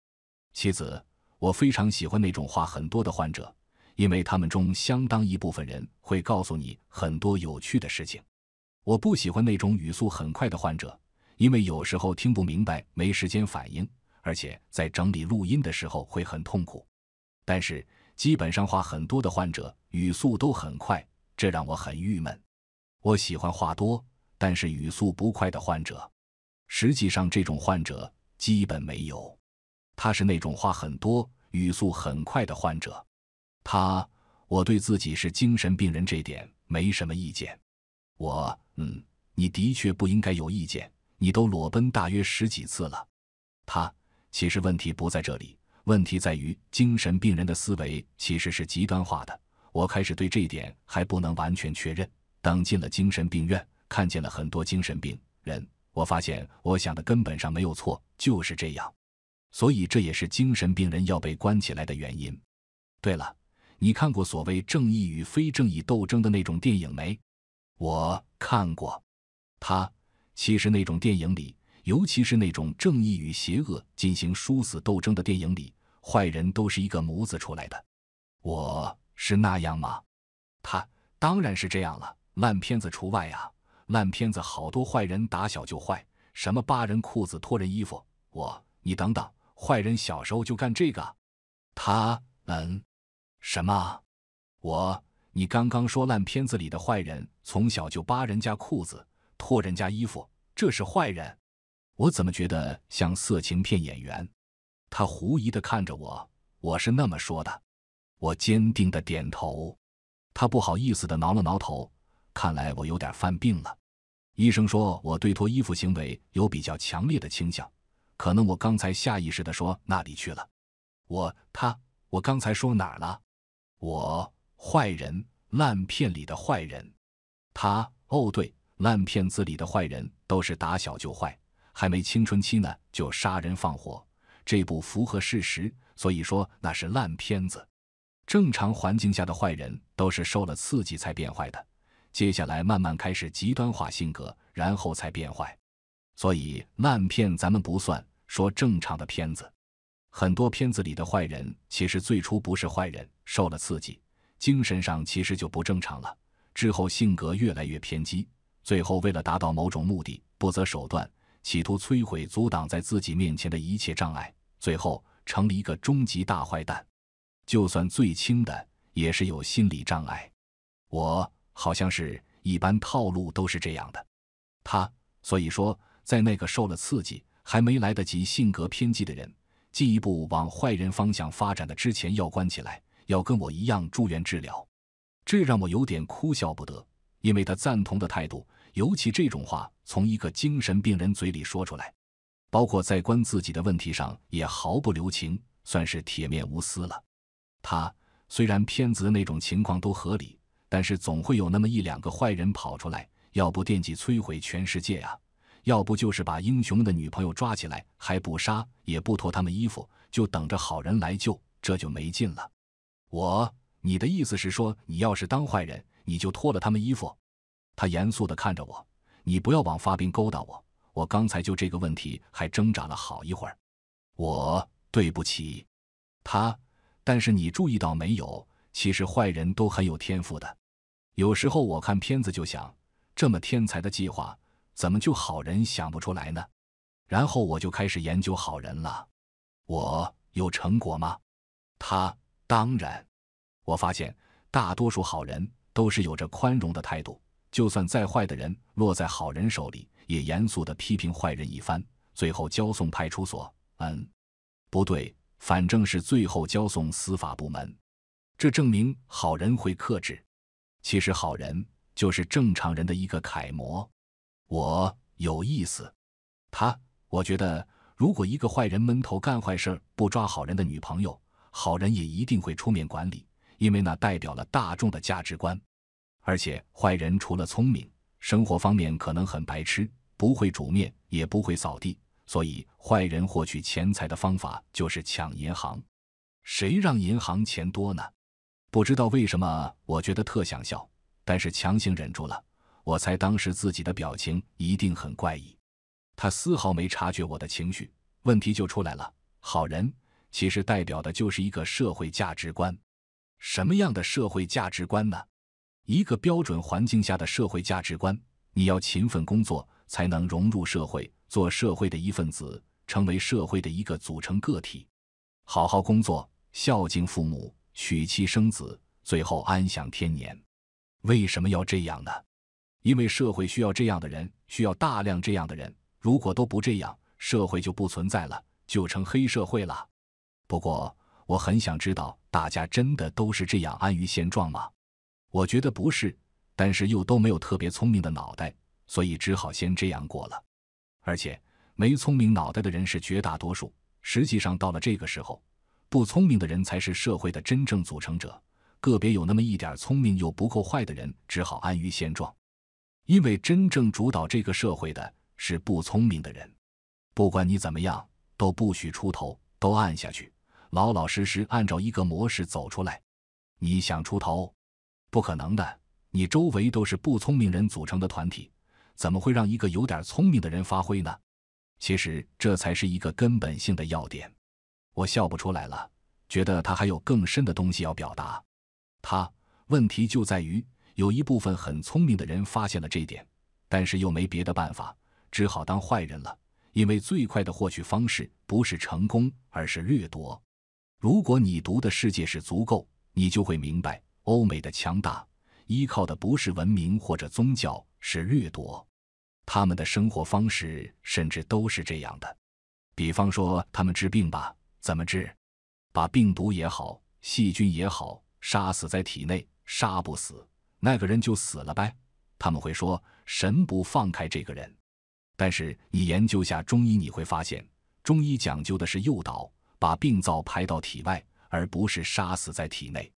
妻子。我非常喜欢那种话很多的患者，因为他们中相当一部分人会告诉你很多有趣的事情。我不喜欢那种语速很快的患者，因为有时候听不明白，没时间反应，而且在整理录音的时候会很痛苦。但是基本上话很多的患者语速都很快，这让我很郁闷。我喜欢话多。但是语速不快的患者，实际上这种患者基本没有。他是那种话很多、语速很快的患者。他，我对自己是精神病人这点没什么意见。我，嗯，你的确不应该有意见。你都裸奔大约十几次了。他，其实问题不在这里，问题在于精神病人的思维其实是极端化的。我开始对这点还不能完全确认，等进了精神病院。看见了很多精神病人，我发现我想的根本上没有错，就是这样，所以这也是精神病人要被关起来的原因。对了，你看过所谓正义与非正义斗争的那种电影没？我看过，他其实那种电影里，尤其是那种正义与邪恶进行殊死斗争的电影里，坏人都是一个模子出来的。我是那样吗？他当然是这样了，烂片子除外啊。烂片子好多坏人打小就坏，什么扒人裤子脱人衣服。我，你等等，坏人小时候就干这个？他，们什么？我，你刚刚说烂片子里的坏人从小就扒人家裤子脱人家衣服，这是坏人？我怎么觉得像色情片演员？他狐疑的看着我，我是那么说的，我坚定的点头。他不好意思的挠了挠头。看来我有点犯病了，医生说我对脱衣服行为有比较强烈的倾向，可能我刚才下意识地说那里去了。我他我刚才说哪儿了？我坏人，烂片里的坏人。他哦对，烂片子里的坏人都是打小就坏，还没青春期呢就杀人放火，这不符合事实，所以说那是烂片子。正常环境下的坏人都是受了刺激才变坏的。接下来慢慢开始极端化性格，然后才变坏。所以烂片咱们不算，说正常的片子，很多片子里的坏人其实最初不是坏人，受了刺激，精神上其实就不正常了。之后性格越来越偏激，最后为了达到某种目的，不择手段，企图摧毁阻挡在自己面前的一切障碍，最后成了一个终极大坏蛋。就算最轻的也是有心理障碍。我。好像是一般套路都是这样的，他所以说，在那个受了刺激还没来得及性格偏激的人进一步往坏人方向发展的之前要关起来，要跟我一样住院治疗，这让我有点哭笑不得，因为他赞同的态度，尤其这种话从一个精神病人嘴里说出来，包括在关自己的问题上也毫不留情，算是铁面无私了。他虽然片子那种情况都合理。但是总会有那么一两个坏人跑出来，要不惦记摧毁全世界啊，要不就是把英雄们的女朋友抓起来，还不杀也不脱他们衣服，就等着好人来救，这就没劲了。我，你的意思是说，你要是当坏人，你就脱了他们衣服？他严肃地看着我，你不要往发兵勾搭我，我刚才就这个问题还挣扎了好一会儿。我，对不起，他，但是你注意到没有？其实坏人都很有天赋的，有时候我看片子就想，这么天才的计划，怎么就好人想不出来呢？然后我就开始研究好人了。我有成果吗？他当然。我发现大多数好人都是有着宽容的态度，就算再坏的人落在好人手里，也严肃的批评坏人一番，最后交送派出所。嗯，不对，反正是最后交送司法部门。这证明好人会克制，其实好人就是正常人的一个楷模。我有意思，他我觉得，如果一个坏人闷头干坏事不抓好人的女朋友，好人也一定会出面管理，因为那代表了大众的价值观。而且坏人除了聪明，生活方面可能很白痴，不会煮面，也不会扫地。所以坏人获取钱财的方法就是抢银行，谁让银行钱多呢？不知道为什么，我觉得特想笑，但是强行忍住了。我猜当时自己的表情一定很怪异。他丝毫没察觉我的情绪，问题就出来了。好人其实代表的就是一个社会价值观。什么样的社会价值观呢？一个标准环境下的社会价值观，你要勤奋工作才能融入社会，做社会的一份子，成为社会的一个组成个体。好好工作，孝敬父母。娶妻生子，最后安享天年。为什么要这样呢？因为社会需要这样的人，需要大量这样的人。如果都不这样，社会就不存在了，就成黑社会了。不过，我很想知道，大家真的都是这样安于现状吗？我觉得不是，但是又都没有特别聪明的脑袋，所以只好先这样过了。而且，没聪明脑袋的人是绝大多数。实际上，到了这个时候。不聪明的人才是社会的真正组成者，个别有那么一点聪明又不够坏的人只好安于现状，因为真正主导这个社会的是不聪明的人。不管你怎么样，都不许出头，都按下去，老老实实按照一个模式走出来。你想出头，不可能的。你周围都是不聪明人组成的团体，怎么会让一个有点聪明的人发挥呢？其实这才是一个根本性的要点。我笑不出来了，觉得他还有更深的东西要表达。他问题就在于有一部分很聪明的人发现了这点，但是又没别的办法，只好当坏人了。因为最快的获取方式不是成功，而是掠夺。如果你读的世界是足够，你就会明白欧美的强大依靠的不是文明或者宗教，是掠夺。他们的生活方式甚至都是这样的，比方说他们治病吧。怎么治？把病毒也好，细菌也好，杀死在体内，杀不死那个人就死了呗。他们会说神不放开这个人。但是你研究下中医，你会发现中医讲究的是诱导，把病灶排到体外，而不是杀死在体内。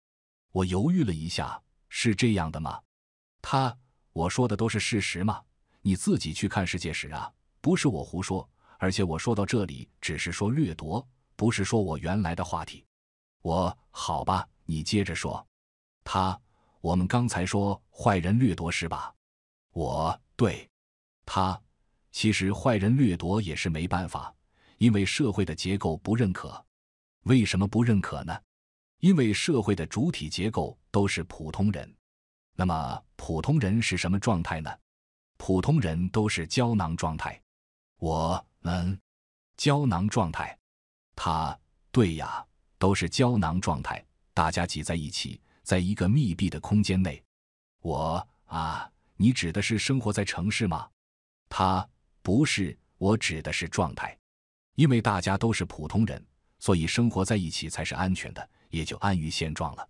我犹豫了一下，是这样的吗？他我说的都是事实吗？你自己去看世界史啊，不是我胡说。而且我说到这里，只是说掠夺。不是说我原来的话题，我好吧，你接着说。他，我们刚才说坏人掠夺是吧？我对，他其实坏人掠夺也是没办法，因为社会的结构不认可。为什么不认可呢？因为社会的主体结构都是普通人。那么普通人是什么状态呢？普通人都是胶囊状态。我嗯，胶囊状态。他对呀，都是胶囊状态，大家挤在一起，在一个密闭的空间内。我啊，你指的是生活在城市吗？他不是，我指的是状态，因为大家都是普通人，所以生活在一起才是安全的，也就安于现状了。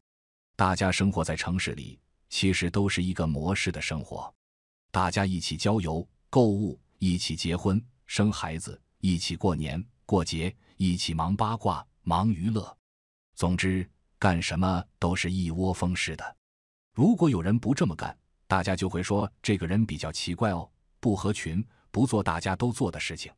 大家生活在城市里，其实都是一个模式的生活，大家一起郊游、购物，一起结婚、生孩子，一起过年过节。一起忙八卦，忙娱乐，总之干什么都是一窝蜂似的。如果有人不这么干，大家就会说这个人比较奇怪哦，不合群，不做大家都做的事情。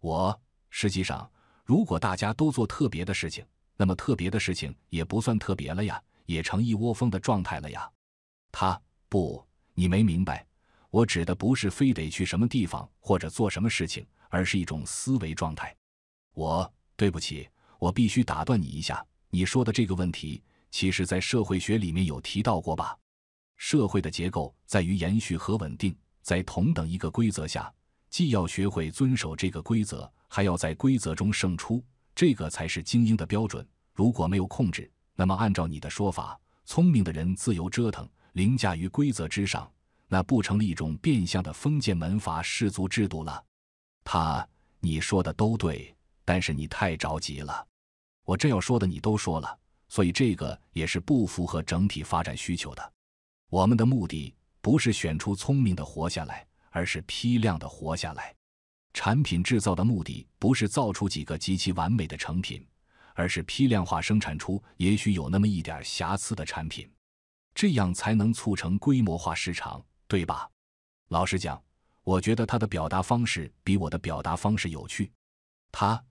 我实际上，如果大家都做特别的事情，那么特别的事情也不算特别了呀，也成一窝蜂的状态了呀。他不，你没明白，我指的不是非得去什么地方或者做什么事情，而是一种思维状态。我对不起，我必须打断你一下。你说的这个问题，其实，在社会学里面有提到过吧？社会的结构在于延续和稳定，在同等一个规则下，既要学会遵守这个规则，还要在规则中胜出，这个才是精英的标准。如果没有控制，那么按照你的说法，聪明的人自由折腾，凌驾于规则之上，那不成了一种变相的封建门阀氏族制度了？他，你说的都对。但是你太着急了，我正要说的你都说了，所以这个也是不符合整体发展需求的。我们的目的不是选出聪明的活下来，而是批量的活下来。产品制造的目的不是造出几个极其完美的成品，而是批量化生产出也许有那么一点瑕疵的产品，这样才能促成规模化市场，对吧？老实讲，我觉得他的表达方式比我的表达方式有趣，他。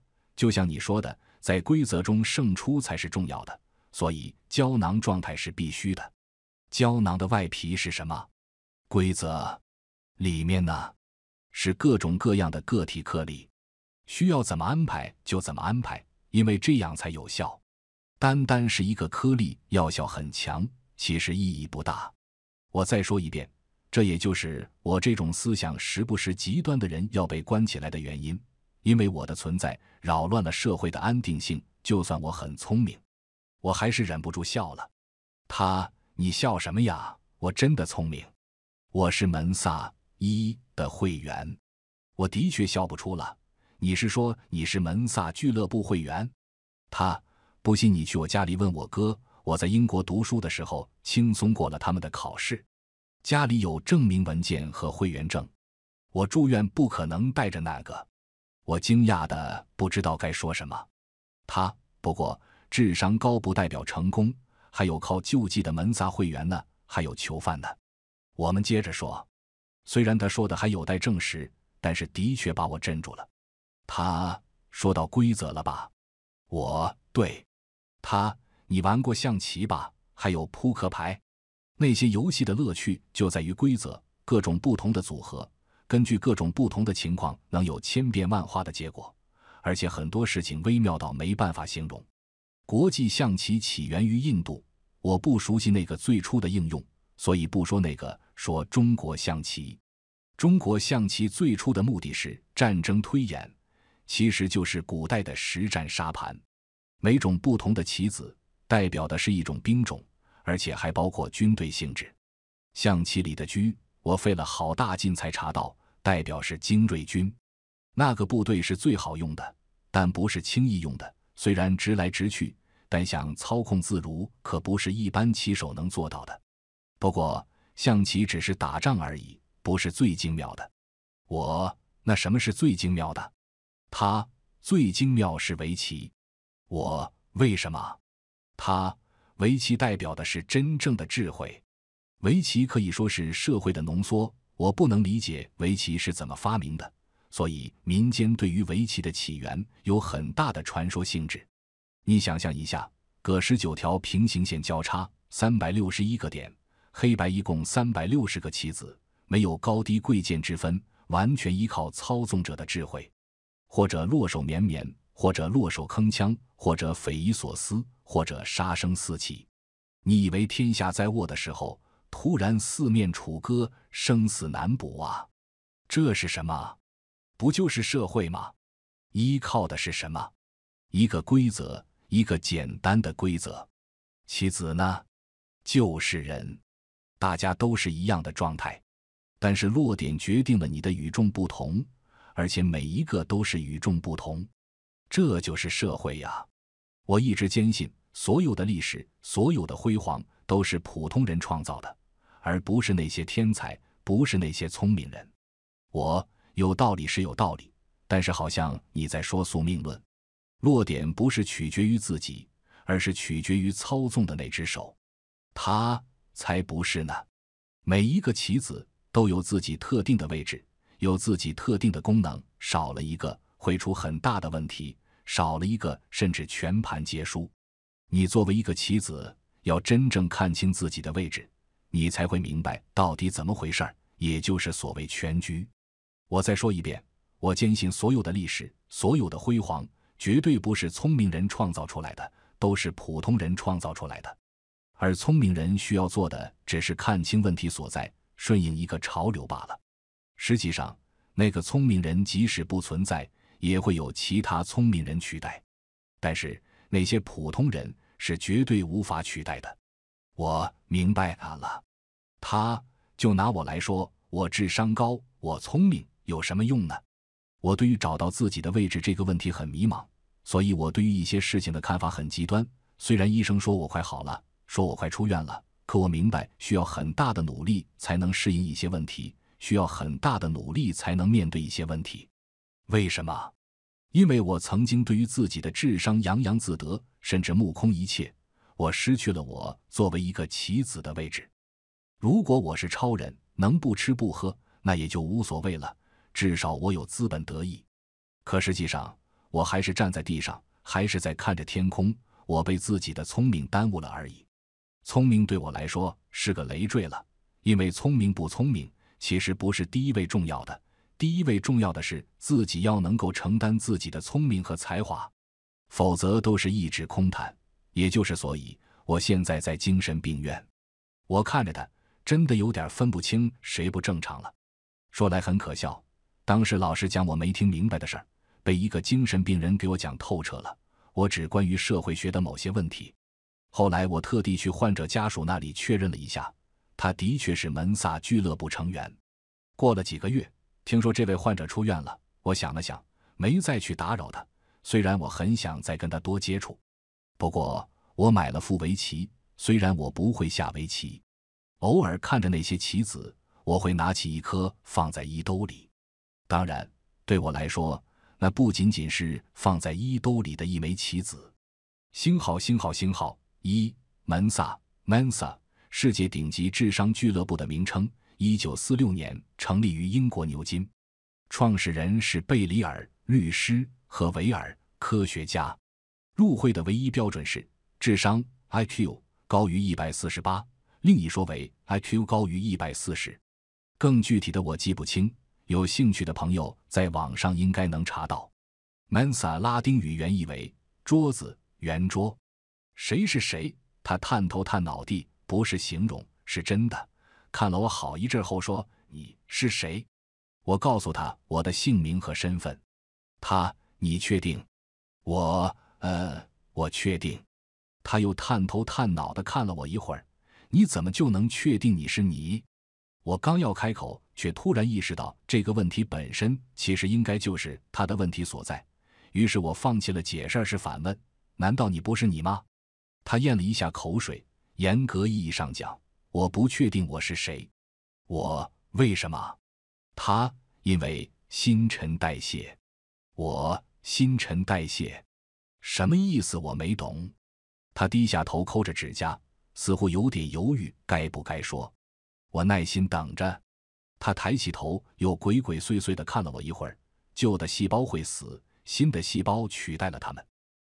就像你说的，在规则中胜出才是重要的，所以胶囊状态是必须的。胶囊的外皮是什么？规则，里面呢？是各种各样的个体颗粒，需要怎么安排就怎么安排，因为这样才有效。单单是一个颗粒，药效很强，其实意义不大。我再说一遍，这也就是我这种思想时不时极端的人要被关起来的原因。因为我的存在扰乱了社会的安定性，就算我很聪明，我还是忍不住笑了。他，你笑什么呀？我真的聪明，我是门萨一的会员，我的确笑不出了。你是说你是门萨俱乐部会员？他不信，你去我家里问我哥。我在英国读书的时候轻松过了他们的考试，家里有证明文件和会员证，我住院不可能带着那个。我惊讶的不知道该说什么。他不过智商高不代表成功，还有靠救济的门萨会员呢，还有囚犯呢。我们接着说，虽然他说的还有待证实，但是的确把我镇住了。他说到规则了吧？我对他，你玩过象棋吧？还有扑克牌，那些游戏的乐趣就在于规则，各种不同的组合。根据各种不同的情况，能有千变万化的结果，而且很多事情微妙到没办法形容。国际象棋起源于印度，我不熟悉那个最初的应用，所以不说那个，说中国象棋。中国象棋最初的目的是战争推演，其实就是古代的实战沙盘。每种不同的棋子代表的是一种兵种，而且还包括军队性质。象棋里的车，我费了好大劲才查到。代表是精锐军，那个部队是最好用的，但不是轻易用的。虽然直来直去，但想操控自如可不是一般棋手能做到的。不过，象棋只是打仗而已，不是最精妙的。我那什么是最精妙的？他最精妙是围棋。我为什么？他围棋代表的是真正的智慧。围棋可以说是社会的浓缩。我不能理解围棋是怎么发明的，所以民间对于围棋的起源有很大的传说性质。你想象一下，各十九条平行线交叉，三百六十一个点，黑白一共三百六十个棋子，没有高低贵贱之分，完全依靠操纵者的智慧。或者落手绵绵，或者落手铿锵，或者匪夷所思，或者杀声四起。你以为天下在握的时候。突然四面楚歌，生死难卜啊！这是什么？不就是社会吗？依靠的是什么？一个规则，一个简单的规则。其子呢？就是人，大家都是一样的状态，但是落点决定了你的与众不同，而且每一个都是与众不同。这就是社会呀！我一直坚信，所有的历史，所有的辉煌，都是普通人创造的。而不是那些天才，不是那些聪明人。我有道理是有道理，但是好像你在说宿命论。落点不是取决于自己，而是取决于操纵的那只手。他才不是呢。每一个棋子都有自己特定的位置，有自己特定的功能。少了一个会出很大的问题，少了一个甚至全盘皆输。你作为一个棋子，要真正看清自己的位置。你才会明白到底怎么回事儿，也就是所谓全局。我再说一遍，我坚信所有的历史、所有的辉煌，绝对不是聪明人创造出来的，都是普通人创造出来的。而聪明人需要做的，只是看清问题所在，顺应一个潮流罢了。实际上，那个聪明人即使不存在，也会有其他聪明人取代。但是那些普通人是绝对无法取代的。我明白他了，他就拿我来说，我智商高，我聪明，有什么用呢？我对于找到自己的位置这个问题很迷茫，所以我对于一些事情的看法很极端。虽然医生说我快好了，说我快出院了，可我明白需要很大的努力才能适应一些问题，需要很大的努力才能面对一些问题。为什么？因为我曾经对于自己的智商洋洋自得，甚至目空一切。我失去了我作为一个棋子的位置。如果我是超人，能不吃不喝，那也就无所谓了。至少我有资本得意。可实际上，我还是站在地上，还是在看着天空。我被自己的聪明耽误了而已。聪明对我来说是个累赘了，因为聪明不聪明其实不是第一位重要的。第一位重要的是自己要能够承担自己的聪明和才华，否则都是一纸空谈。也就是，所以我现在在精神病院。我看着他，真的有点分不清谁不正常了。说来很可笑，当时老师讲我没听明白的事儿，被一个精神病人给我讲透彻了。我只关于社会学的某些问题。后来我特地去患者家属那里确认了一下，他的确是门萨俱乐部成员。过了几个月，听说这位患者出院了，我想了想，没再去打扰他。虽然我很想再跟他多接触。不过，我买了副围棋，虽然我不会下围棋，偶尔看着那些棋子，我会拿起一颗放在衣兜里。当然，对我来说，那不仅仅是放在衣兜里的一枚棋子。星号星号星号，一门萨（ Mensa ）世界顶级智商俱乐部的名称，一九四六年成立于英国牛津，创始人是贝里尔律师和维尔科学家。入会的唯一标准是智商 IQ 高于一百四十八，另一说为 IQ 高于一百四十，更具体的我记不清。有兴趣的朋友在网上应该能查到。Mensa 拉丁语原意为桌子圆桌。谁是谁？他探头探脑地，不是形容，是真的。看了我好一阵后说：“你是谁？”我告诉他我的姓名和身份。他，你确定？我。呃，我确定，他又探头探脑的看了我一会儿。你怎么就能确定你是你？我刚要开口，却突然意识到这个问题本身其实应该就是他的问题所在。于是我放弃了解释，是反问：难道你不是你吗？他咽了一下口水。严格意义上讲，我不确定我是谁。我为什么？他因为新陈代谢。我新陈代谢。什么意思？我没懂。他低下头抠着指甲，似乎有点犹豫，该不该说？我耐心等着。他抬起头，又鬼鬼祟祟地看了我一会儿。旧的细胞会死，新的细胞取代了它们。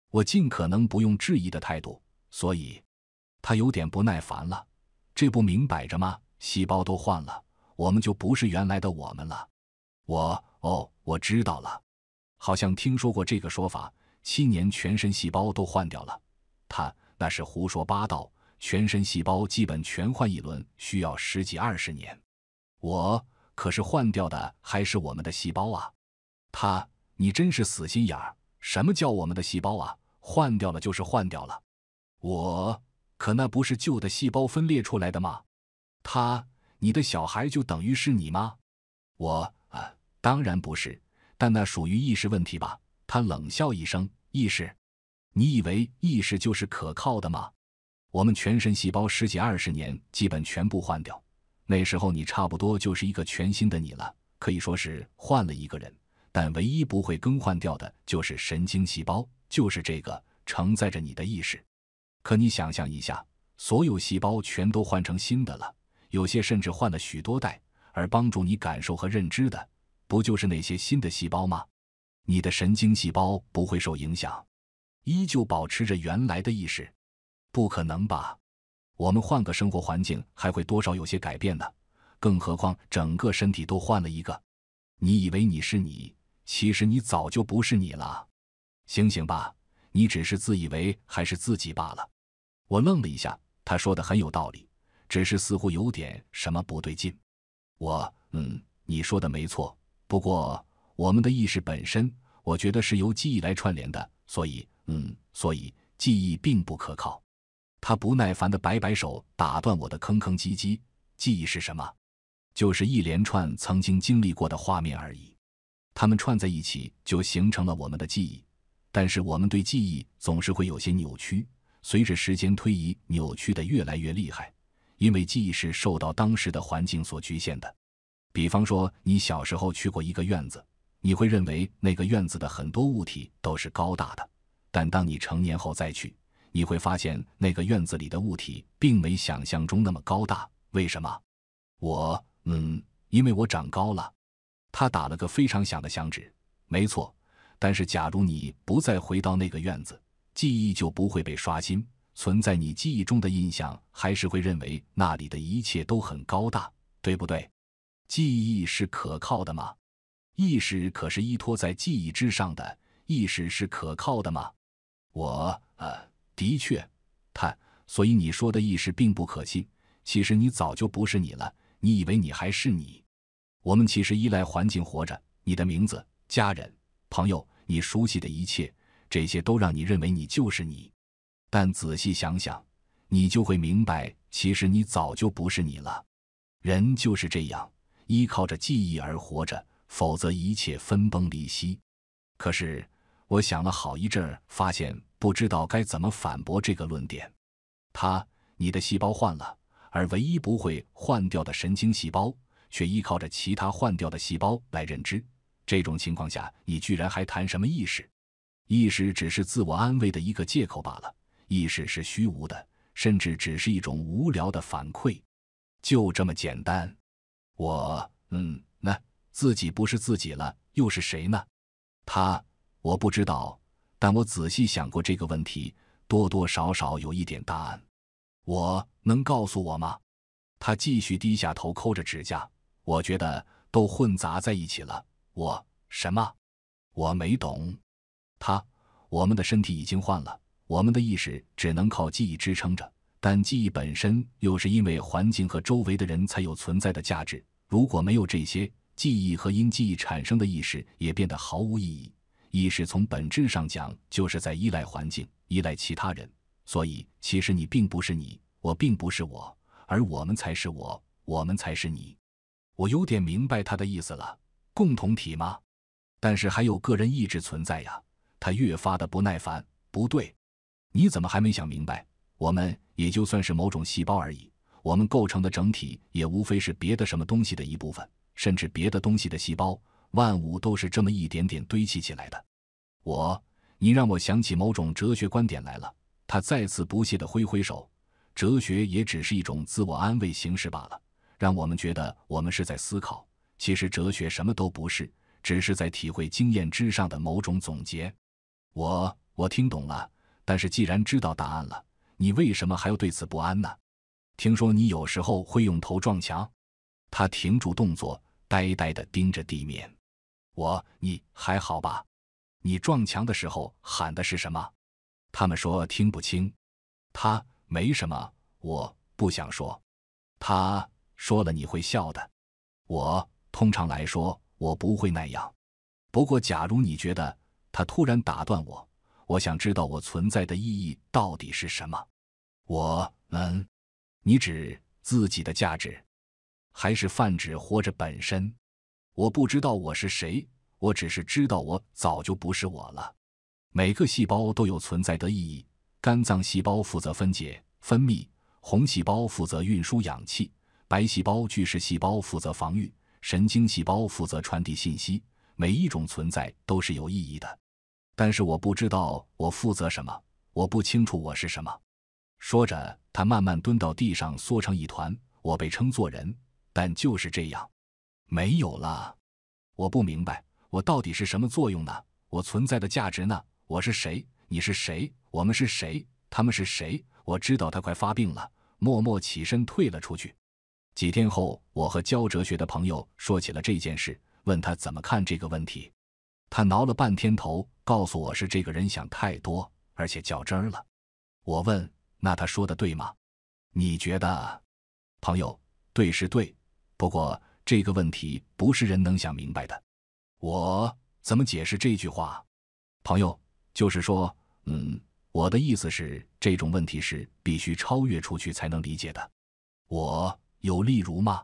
我尽可能不用质疑的态度。所以，他有点不耐烦了。这不明摆着吗？细胞都换了，我们就不是原来的我们了。我……哦，我知道了，好像听说过这个说法。七年，全身细胞都换掉了，他那是胡说八道。全身细胞基本全换一轮需要十几二十年，我可是换掉的还是我们的细胞啊！他，你真是死心眼儿。什么叫我们的细胞啊？换掉了就是换掉了。我，可那不是旧的细胞分裂出来的吗？他，你的小孩就等于是你吗？我啊，当然不是，但那属于意识问题吧。他冷笑一声：“意识，你以为意识就是可靠的吗？我们全身细胞十几二十年基本全部换掉，那时候你差不多就是一个全新的你了，可以说是换了一个人。但唯一不会更换掉的就是神经细胞，就是这个承载着你的意识。可你想象一下，所有细胞全都换成新的了，有些甚至换了许多代，而帮助你感受和认知的，不就是那些新的细胞吗？”你的神经细胞不会受影响，依旧保持着原来的意识。不可能吧？我们换个生活环境，还会多少有些改变呢？更何况整个身体都换了一个。你以为你是你，其实你早就不是你了。醒醒吧，你只是自以为还是自己罢了。我愣了一下，他说的很有道理，只是似乎有点什么不对劲。我……嗯，你说的没错，不过……我们的意识本身，我觉得是由记忆来串联的，所以，嗯，所以记忆并不可靠。他不耐烦的摆摆手，打断我的吭吭唧唧。记忆是什么？就是一连串曾经经历过的画面而已。他们串在一起，就形成了我们的记忆。但是我们对记忆总是会有些扭曲，随着时间推移，扭曲的越来越厉害。因为记忆是受到当时的环境所局限的。比方说，你小时候去过一个院子。你会认为那个院子的很多物体都是高大的，但当你成年后再去，你会发现那个院子里的物体并没想象中那么高大。为什么？我，嗯，因为我长高了。他打了个非常响的响指。没错，但是假如你不再回到那个院子，记忆就不会被刷新，存在你记忆中的印象还是会认为那里的一切都很高大，对不对？记忆是可靠的吗？意识可是依托在记忆之上的，意识是可靠的吗？我呃，的确，他，所以你说的意识并不可信。其实你早就不是你了，你以为你还是你？我们其实依赖环境活着，你的名字、家人、朋友，你熟悉的一切，这些都让你认为你就是你。但仔细想想，你就会明白，其实你早就不是你了。人就是这样，依靠着记忆而活着。否则一切分崩离析。可是我想了好一阵，发现不知道该怎么反驳这个论点。他，你的细胞换了，而唯一不会换掉的神经细胞，却依靠着其他换掉的细胞来认知。这种情况下，你居然还谈什么意识？意识只是自我安慰的一个借口罢了。意识是虚无的，甚至只是一种无聊的反馈。就这么简单。我，嗯。自己不是自己了，又是谁呢？他，我不知道，但我仔细想过这个问题，多多少少有一点答案。我能告诉我吗？他继续低下头抠着指甲，我觉得都混杂在一起了。我什么？我没懂。他，我们的身体已经换了，我们的意识只能靠记忆支撑着，但记忆本身又是因为环境和周围的人才有存在的价值。如果没有这些，记忆和因记忆产生的意识也变得毫无意义。意识从本质上讲，就是在依赖环境，依赖其他人。所以，其实你并不是你，我并不是我，而我们才是我，我们才是你。我有点明白他的意思了，共同体吗？但是还有个人意志存在呀。他越发的不耐烦。不对，你怎么还没想明白？我们也就算是某种细胞而已。我们构成的整体，也无非是别的什么东西的一部分。甚至别的东西的细胞，万物都是这么一点点堆砌起来的。我，你让我想起某种哲学观点来了。他再次不屑地挥挥手，哲学也只是一种自我安慰形式罢了，让我们觉得我们是在思考。其实哲学什么都不是，只是在体会经验之上的某种总结。我，我听懂了。但是既然知道答案了，你为什么还要对此不安呢？听说你有时候会用头撞墙。他停住动作。呆呆的盯着地面，我，你还好吧？你撞墙的时候喊的是什么？他们说听不清。他没什么，我不想说。他说了你会笑的。我通常来说我不会那样。不过假如你觉得他突然打断我，我想知道我存在的意义到底是什么。我，嗯，你指自己的价值。还是泛指活着本身。我不知道我是谁，我只是知道我早就不是我了。每个细胞都有存在的意义，肝脏细胞负责分解分泌，红细胞负责运输氧气，白细胞、巨噬细胞负责防御，神经细胞负责传递信息。每一种存在都是有意义的，但是我不知道我负责什么，我不清楚我是什么。说着，他慢慢蹲到地上，缩成一团。我被称作人。但就是这样，没有了。我不明白，我到底是什么作用呢？我存在的价值呢？我是谁？你是谁？我们是谁？他们是谁？我知道他快发病了，默默起身退了出去。几天后，我和教哲学的朋友说起了这件事，问他怎么看这个问题。他挠了半天头，告诉我是这个人想太多，而且较真儿了。我问：“那他说的对吗？”你觉得？朋友，对是对。不过这个问题不是人能想明白的，我怎么解释这句话？朋友，就是说，嗯，我的意思是，这种问题是必须超越出去才能理解的。我有例如吗？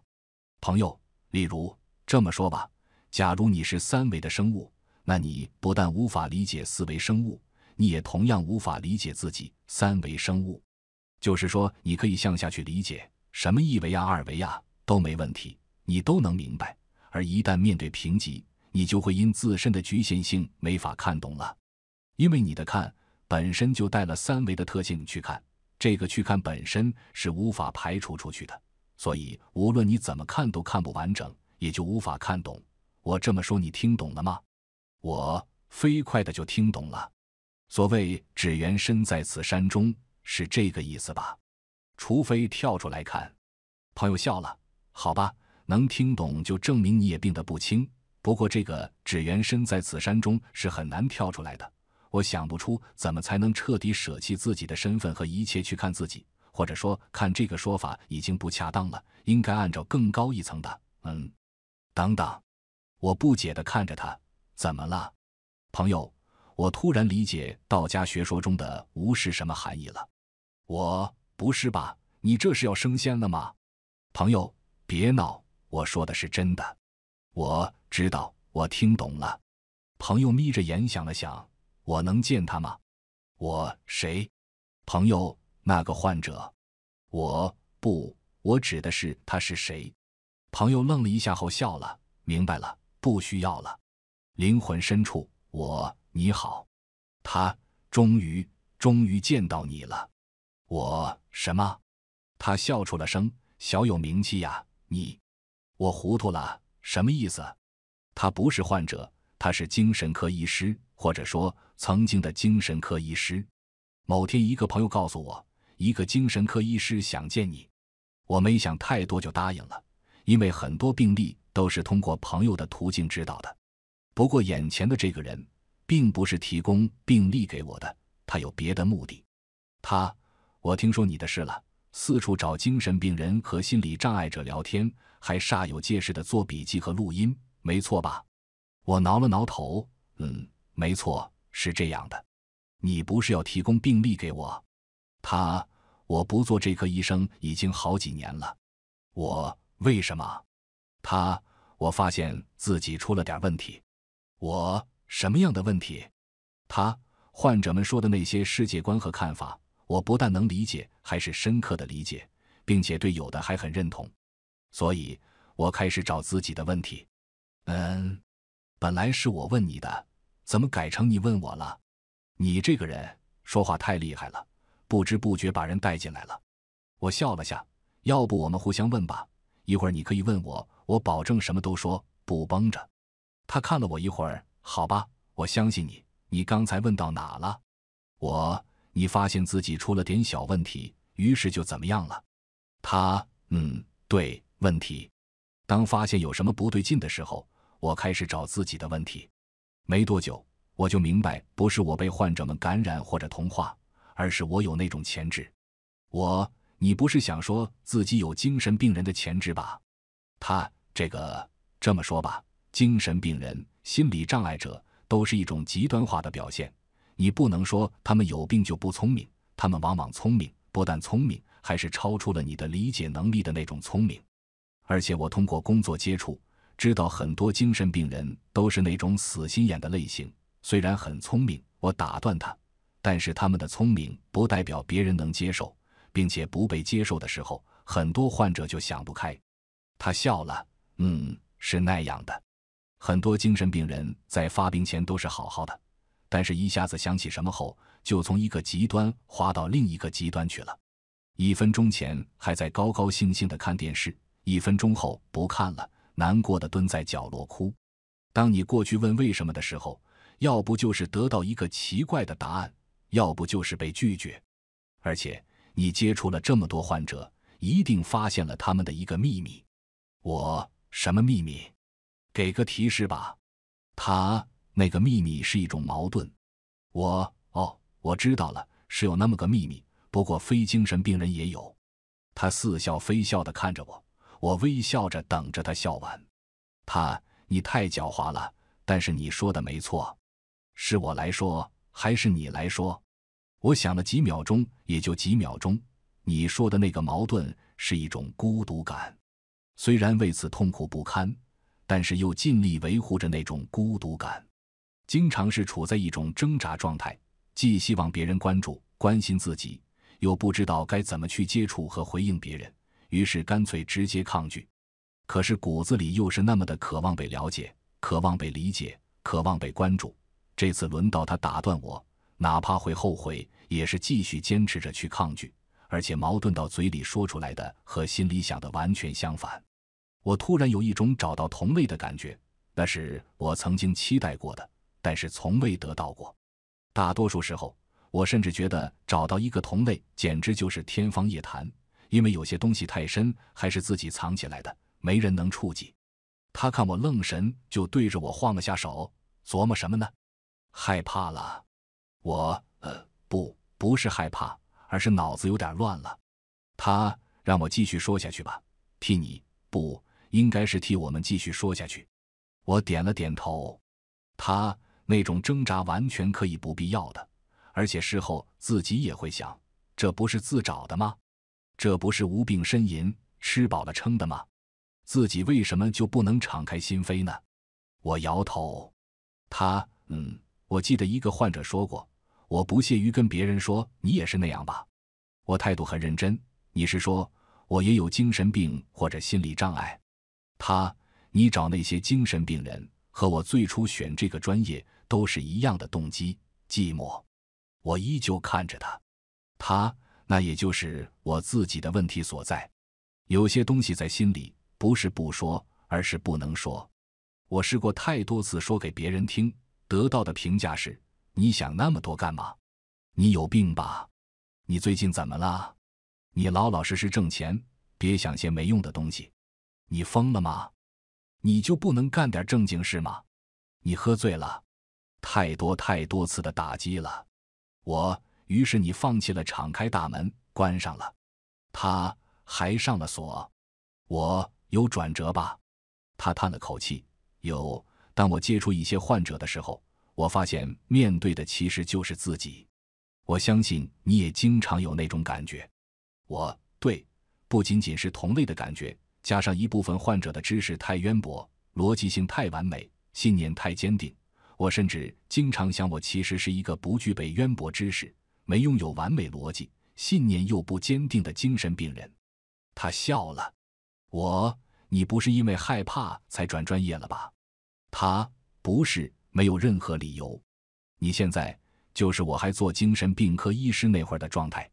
朋友，例如这么说吧：，假如你是三维的生物，那你不但无法理解四维生物，你也同样无法理解自己三维生物。就是说，你可以向下去理解什么一维啊、二维啊。都没问题，你都能明白。而一旦面对评级，你就会因自身的局限性没法看懂了，因为你的看本身就带了三维的特性去看，这个去看本身是无法排除出去的，所以无论你怎么看都看不完整，也就无法看懂。我这么说你听懂了吗？我飞快的就听懂了。所谓“只缘身在此山中”，是这个意思吧？除非跳出来看。朋友笑了。好吧，能听懂就证明你也病得不轻。不过这个“只缘身在此山中”是很难跳出来的，我想不出怎么才能彻底舍弃自己的身份和一切去看自己，或者说看这个说法已经不恰当了，应该按照更高一层的……嗯，等等，我不解地看着他，怎么了，朋友？我突然理解道家学说中的“无”是什么含义了。我不是吧？你这是要升仙了吗，朋友？别闹！我说的是真的。我知道，我听懂了。朋友眯着眼想了想：“我能见他吗？”“我谁？”“朋友，那个患者。”“我不，我指的是他是谁？”朋友愣了一下后笑了：“明白了，不需要了。”灵魂深处，我你好，他终于终于见到你了。我什么？他笑出了声：“小有名气呀。”你，我糊涂了，什么意思？他不是患者，他是精神科医师，或者说曾经的精神科医师。某天，一个朋友告诉我，一个精神科医师想见你，我没想太多就答应了，因为很多病例都是通过朋友的途径知道的。不过，眼前的这个人并不是提供病例给我的，他有别的目的。他，我听说你的事了。四处找精神病人和心理障碍者聊天，还煞有介事的做笔记和录音，没错吧？我挠了挠头，嗯，没错，是这样的。你不是要提供病历给我？他，我不做这科医生已经好几年了。我为什么？他，我发现自己出了点问题。我什么样的问题？他，患者们说的那些世界观和看法。我不但能理解，还是深刻的理解，并且对有的还很认同，所以我开始找自己的问题。嗯，本来是我问你的，怎么改成你问我了？你这个人说话太厉害了，不知不觉把人带进来了。我笑了下，要不我们互相问吧？一会儿你可以问我，我保证什么都说不绷着。他看了我一会儿，好吧，我相信你。你刚才问到哪了？我。你发现自己出了点小问题，于是就怎么样了？他嗯，对问题。当发现有什么不对劲的时候，我开始找自己的问题。没多久，我就明白，不是我被患者们感染或者同化，而是我有那种潜质。我，你不是想说自己有精神病人的潜质吧？他这个这么说吧，精神病人、心理障碍者都是一种极端化的表现。你不能说他们有病就不聪明，他们往往聪明，不但聪明，还是超出了你的理解能力的那种聪明。而且我通过工作接触，知道很多精神病人都是那种死心眼的类型，虽然很聪明，我打断他，但是他们的聪明不代表别人能接受，并且不被接受的时候，很多患者就想不开。他笑了，嗯，是那样的。很多精神病人在发病前都是好好的。但是，一下子想起什么后，就从一个极端滑到另一个极端去了。一分钟前还在高高兴兴的看电视，一分钟后不看了，难过的蹲在角落哭。当你过去问为什么的时候，要不就是得到一个奇怪的答案，要不就是被拒绝。而且，你接触了这么多患者，一定发现了他们的一个秘密。我什么秘密？给个提示吧。他。那个秘密是一种矛盾，我哦，我知道了，是有那么个秘密。不过非精神病人也有。他似笑非笑地看着我，我微笑着等着他笑完。他，你太狡猾了。但是你说的没错，是我来说还是你来说？我想了几秒钟，也就几秒钟。你说的那个矛盾是一种孤独感，虽然为此痛苦不堪，但是又尽力维护着那种孤独感。经常是处在一种挣扎状态，既希望别人关注、关心自己，又不知道该怎么去接触和回应别人，于是干脆直接抗拒。可是骨子里又是那么的渴望被了解、渴望被理解、渴望被关注。这次轮到他打断我，哪怕会后悔，也是继续坚持着去抗拒，而且矛盾到嘴里说出来的和心里想的完全相反。我突然有一种找到同类的感觉，那是我曾经期待过的。但是从未得到过。大多数时候，我甚至觉得找到一个同类简直就是天方夜谭，因为有些东西太深，还是自己藏起来的，没人能触及。他看我愣神，就对着我晃了下手，琢磨什么呢？害怕了？我……呃，不，不是害怕，而是脑子有点乱了。他让我继续说下去吧，替你不，应该是替我们继续说下去。我点了点头。他。那种挣扎完全可以不必要的，而且事后自己也会想，这不是自找的吗？这不是无病呻吟、吃饱了撑的吗？自己为什么就不能敞开心扉呢？我摇头。他，嗯，我记得一个患者说过，我不屑于跟别人说，你也是那样吧？我态度很认真。你是说我也有精神病或者心理障碍？他，你找那些精神病人和我最初选这个专业。都是一样的动机，寂寞。我依旧看着他，他那也就是我自己的问题所在。有些东西在心里，不是不说，而是不能说。我试过太多次说给别人听，得到的评价是：你想那么多干嘛？你有病吧？你最近怎么了？你老老实实挣钱，别想些没用的东西。你疯了吗？你就不能干点正经事吗？你喝醉了？太多太多次的打击了，我于是你放弃了，敞开大门关上了，他还上了锁。我有转折吧？他叹了口气，有。当我接触一些患者的时候，我发现面对的其实就是自己。我相信你也经常有那种感觉。我对，不仅仅是同类的感觉，加上一部分患者的知识太渊博，逻辑性太完美，信念太坚定。我甚至经常想，我其实是一个不具备渊博知识、没拥有完美逻辑、信念又不坚定的精神病人。他笑了。我，你不是因为害怕才转专业了吧？他不是，没有任何理由。你现在就是我还做精神病科医师那会儿的状态。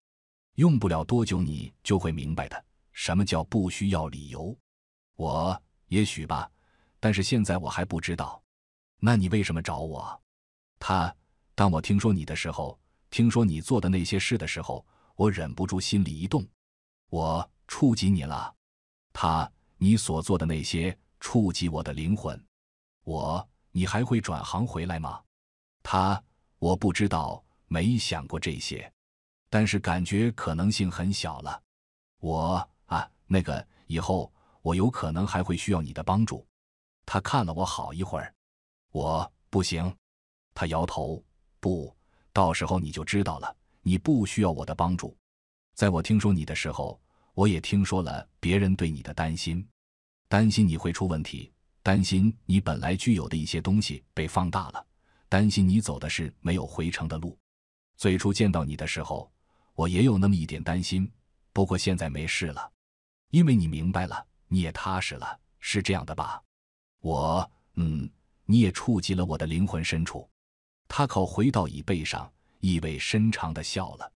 用不了多久，你就会明白的，什么叫不需要理由。我也许吧，但是现在我还不知道。那你为什么找我？他，当我听说你的时候，听说你做的那些事的时候，我忍不住心里一动，我触及你了。他，你所做的那些触及我的灵魂。我，你还会转行回来吗？他，我不知道，没想过这些，但是感觉可能性很小了。我啊，那个以后我有可能还会需要你的帮助。他看了我好一会儿。我不行，他摇头。不，到时候你就知道了。你不需要我的帮助。在我听说你的时候，我也听说了别人对你的担心，担心你会出问题，担心你本来具有的一些东西被放大了，担心你走的是没有回程的路。最初见到你的时候，我也有那么一点担心。不过现在没事了，因为你明白了，你也踏实了，是这样的吧？我，嗯。你也触及了我的灵魂深处，他靠回到椅背上，意味深长地笑了。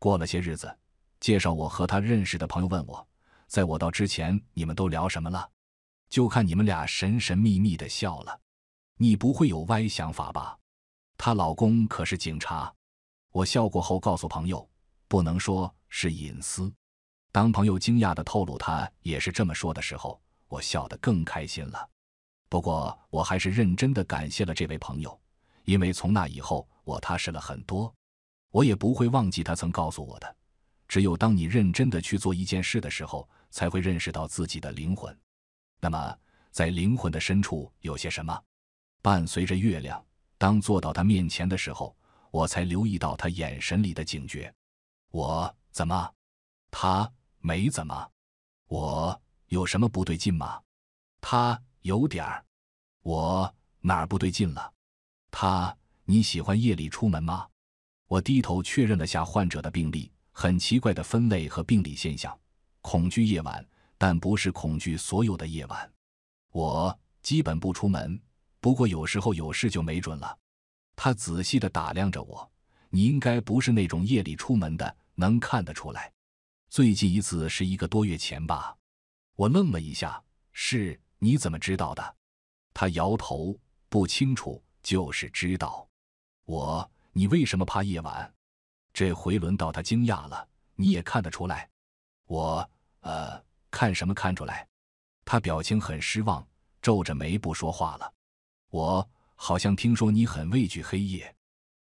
过了些日子，介绍我和他认识的朋友问我，在我到之前，你们都聊什么了？就看你们俩神神秘秘地笑了。你不会有歪想法吧？她老公可是警察。我笑过后告诉朋友，不能说是隐私。当朋友惊讶地透露他也是这么说的时候，我笑得更开心了。不过，我还是认真的感谢了这位朋友，因为从那以后，我踏实了很多。我也不会忘记他曾告诉我的：只有当你认真的去做一件事的时候，才会认识到自己的灵魂。那么，在灵魂的深处有些什么？伴随着月亮，当坐到他面前的时候，我才留意到他眼神里的警觉。我怎么？他没怎么？我有什么不对劲吗？他。有点儿，我哪儿不对劲了？他你喜欢夜里出门吗？我低头确认了下患者的病历，很奇怪的分类和病理现象，恐惧夜晚，但不是恐惧所有的夜晚。我基本不出门，不过有时候有事就没准了。他仔细的打量着我，你应该不是那种夜里出门的，能看得出来。最近一次是一个多月前吧？我愣了一下，是。你怎么知道的？他摇头，不清楚，就是知道。我，你为什么怕夜晚？这回轮到他惊讶了。你也看得出来。我，呃，看什么看出来？他表情很失望，皱着眉不说话了。我好像听说你很畏惧黑夜。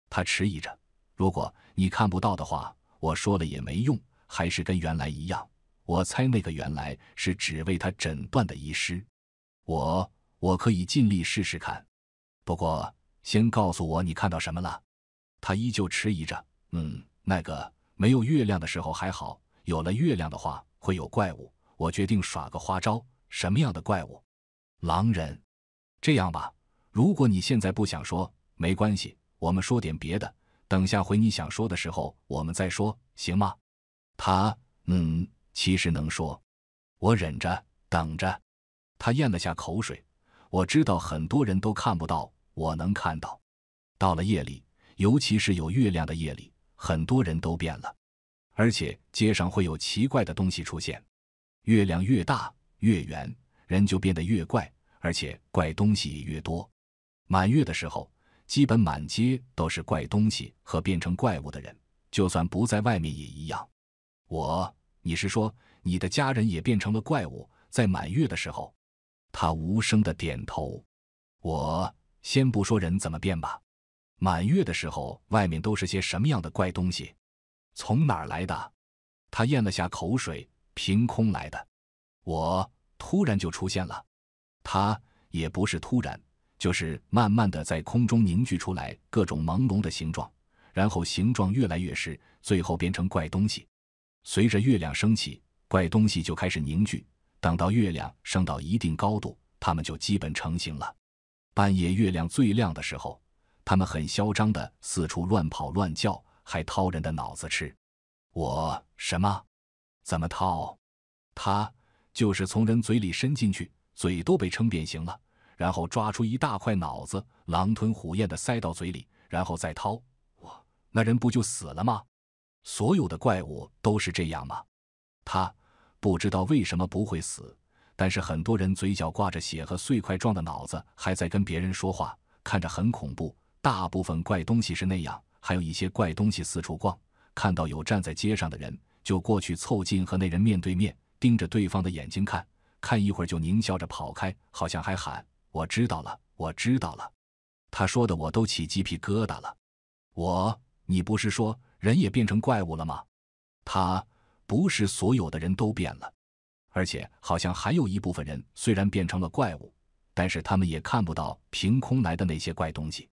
他迟疑着，如果你看不到的话，我说了也没用，还是跟原来一样。我猜那个原来是只为他诊断的医师。我我可以尽力试试看，不过先告诉我你看到什么了。他依旧迟疑着。嗯，那个没有月亮的时候还好，有了月亮的话会有怪物。我决定耍个花招。什么样的怪物？狼人。这样吧，如果你现在不想说，没关系，我们说点别的。等下回你想说的时候，我们再说，行吗？他嗯，其实能说，我忍着等着。他咽了下口水。我知道很多人都看不到，我能看到。到了夜里，尤其是有月亮的夜里，很多人都变了，而且街上会有奇怪的东西出现。月亮越大越圆，人就变得越怪，而且怪东西也越多。满月的时候，基本满街都是怪东西和变成怪物的人。就算不在外面也一样。我，你是说你的家人也变成了怪物？在满月的时候？他无声的点头。我先不说人怎么变吧，满月的时候，外面都是些什么样的怪东西？从哪儿来的？他咽了下口水，凭空来的。我突然就出现了。他也不是突然，就是慢慢的在空中凝聚出来各种朦胧的形状，然后形状越来越实，最后变成怪东西。随着月亮升起，怪东西就开始凝聚。等到月亮升到一定高度，它们就基本成型了。半夜月亮最亮的时候，它们很嚣张地四处乱跑、乱叫，还掏人的脑子吃。我什么？怎么掏？它就是从人嘴里伸进去，嘴都被撑变形了，然后抓出一大块脑子，狼吞虎咽地塞到嘴里，然后再掏。我那人不就死了吗？所有的怪物都是这样吗？它。不知道为什么不会死，但是很多人嘴角挂着血和碎块状的脑子还在跟别人说话，看着很恐怖。大部分怪东西是那样，还有一些怪东西四处逛，看到有站在街上的人就过去凑近和那人面对面，盯着对方的眼睛看，看一会儿就狞笑着跑开，好像还喊：“我知道了，我知道了。”他说的我都起鸡皮疙瘩了。我，你不是说人也变成怪物了吗？他。不是所有的人都变了，而且好像还有一部分人虽然变成了怪物，但是他们也看不到凭空来的那些怪东西。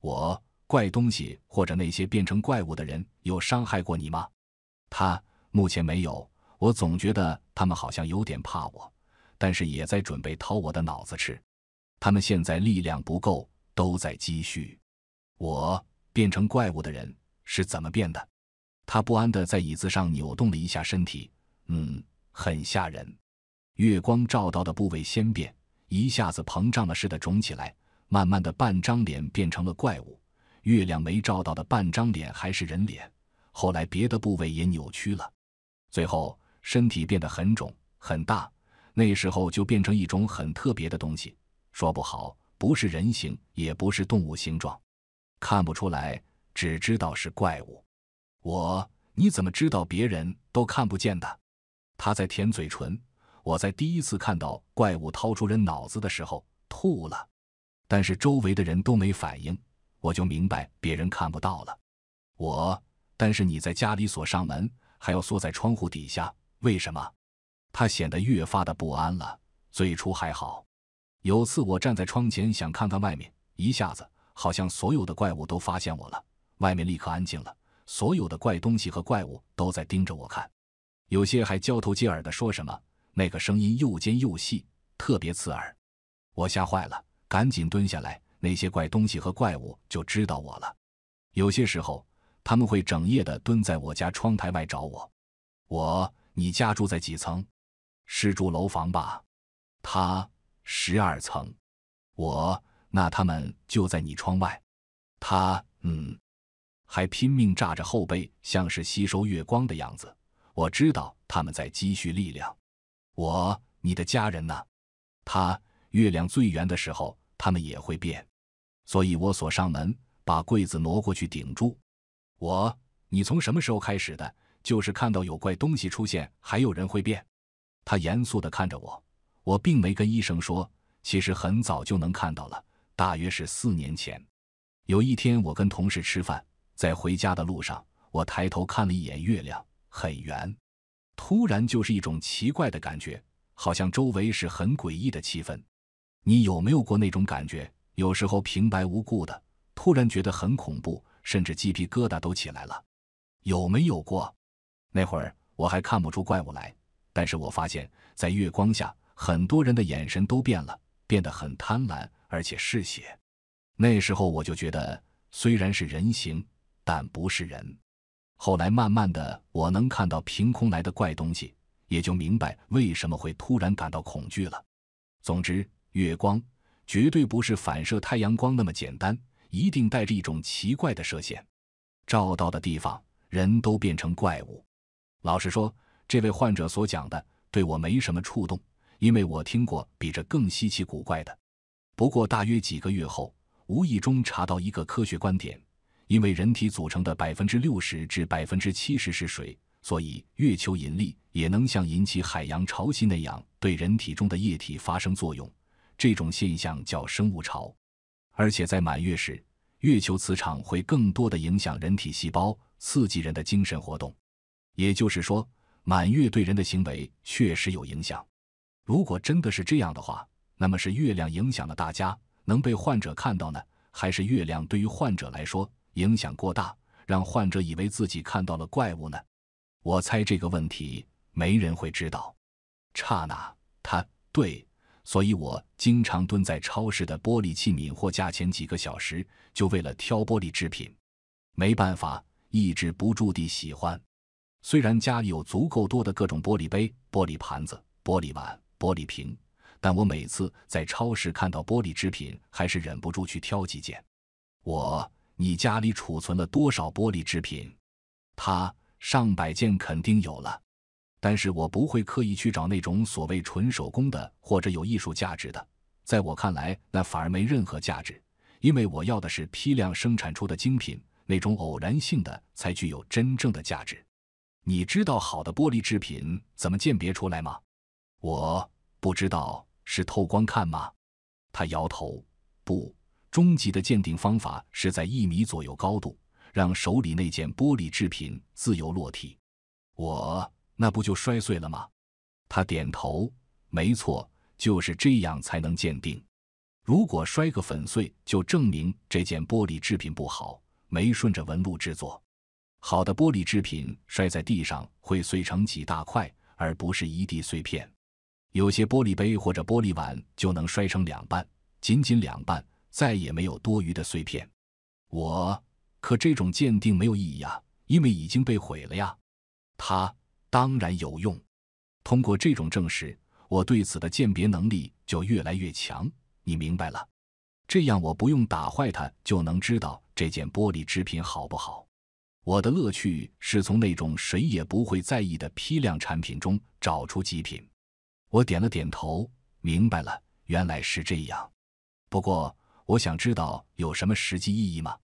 我怪东西或者那些变成怪物的人有伤害过你吗？他目前没有。我总觉得他们好像有点怕我，但是也在准备掏我的脑子吃。他们现在力量不够，都在积蓄。我变成怪物的人是怎么变的？他不安地在椅子上扭动了一下身体，嗯，很吓人。月光照到的部位先变，一下子膨胀了似的肿起来，慢慢的半张脸变成了怪物。月亮没照到的半张脸还是人脸，后来别的部位也扭曲了，最后身体变得很肿很大。那时候就变成一种很特别的东西，说不好，不是人形，也不是动物形状，看不出来，只知道是怪物。我，你怎么知道别人都看不见的？他在舔嘴唇。我在第一次看到怪物掏出人脑子的时候吐了，但是周围的人都没反应，我就明白别人看不到了。我，但是你在家里锁上门，还要缩在窗户底下，为什么？他显得越发的不安了。最初还好，有次我站在窗前想看看外面，一下子好像所有的怪物都发现我了，外面立刻安静了。所有的怪东西和怪物都在盯着我看，有些还交头接耳的说什么。那个声音又尖又细，特别刺耳，我吓坏了，赶紧蹲下来。那些怪东西和怪物就知道我了。有些时候，他们会整夜的蹲在我家窗台外找我。我，你家住在几层？是住楼房吧？他，十二层。我，那他们就在你窗外。他，嗯。还拼命炸着后背，像是吸收月光的样子。我知道他们在积蓄力量。我，你的家人呢？他，月亮最圆的时候，他们也会变。所以我锁上门，把柜子挪过去顶住。我，你从什么时候开始的？就是看到有怪东西出现，还有人会变。他严肃地看着我。我并没跟医生说，其实很早就能看到了，大约是四年前。有一天，我跟同事吃饭。在回家的路上，我抬头看了一眼月亮，很圆。突然就是一种奇怪的感觉，好像周围是很诡异的气氛。你有没有过那种感觉？有时候平白无故的，突然觉得很恐怖，甚至鸡皮疙瘩都起来了。有没有过？那会儿我还看不出怪物来，但是我发现，在月光下，很多人的眼神都变了，变得很贪婪，而且嗜血。那时候我就觉得，虽然是人形。但不是人。后来慢慢的，我能看到凭空来的怪东西，也就明白为什么会突然感到恐惧了。总之，月光绝对不是反射太阳光那么简单，一定带着一种奇怪的射线，照到的地方人都变成怪物。老实说，这位患者所讲的对我没什么触动，因为我听过比这更稀奇古怪的。不过大约几个月后，无意中查到一个科学观点。因为人体组成的百分之六十至百分之七十是水，所以月球引力也能像引起海洋潮汐那样对人体中的液体发生作用。这种现象叫生物潮。而且在满月时，月球磁场会更多的影响人体细胞，刺激人的精神活动。也就是说，满月对人的行为确实有影响。如果真的是这样的话，那么是月亮影响了大家，能被患者看到呢，还是月亮对于患者来说？影响过大，让患者以为自己看到了怪物呢？我猜这个问题没人会知道。刹那，他对，所以我经常蹲在超市的玻璃器皿货架前几个小时，就为了挑玻璃制品。没办法，抑制不住地喜欢。虽然家里有足够多的各种玻璃杯、玻璃盘子、玻璃碗、玻璃瓶，但我每次在超市看到玻璃制品，还是忍不住去挑几件。我。你家里储存了多少玻璃制品？他上百件肯定有了，但是我不会刻意去找那种所谓纯手工的或者有艺术价值的，在我看来那反而没任何价值，因为我要的是批量生产出的精品，那种偶然性的才具有真正的价值。你知道好的玻璃制品怎么鉴别出来吗？我不知道，是透光看吗？他摇头，不。终极的鉴定方法是在一米左右高度，让手里那件玻璃制品自由落体。我那不就摔碎了吗？他点头，没错，就是这样才能鉴定。如果摔个粉碎，就证明这件玻璃制品不好，没顺着纹路制作。好的玻璃制品摔在地上会碎成几大块，而不是一地碎片。有些玻璃杯或者玻璃碗就能摔成两半，仅仅两半。再也没有多余的碎片，我可这种鉴定没有意义啊，因为已经被毁了呀。它当然有用，通过这种证实，我对此的鉴别能力就越来越强。你明白了，这样我不用打坏它就能知道这件玻璃制品好不好。我的乐趣是从那种谁也不会在意的批量产品中找出极品。我点了点头，明白了，原来是这样。不过。我想知道有什么实际意义吗？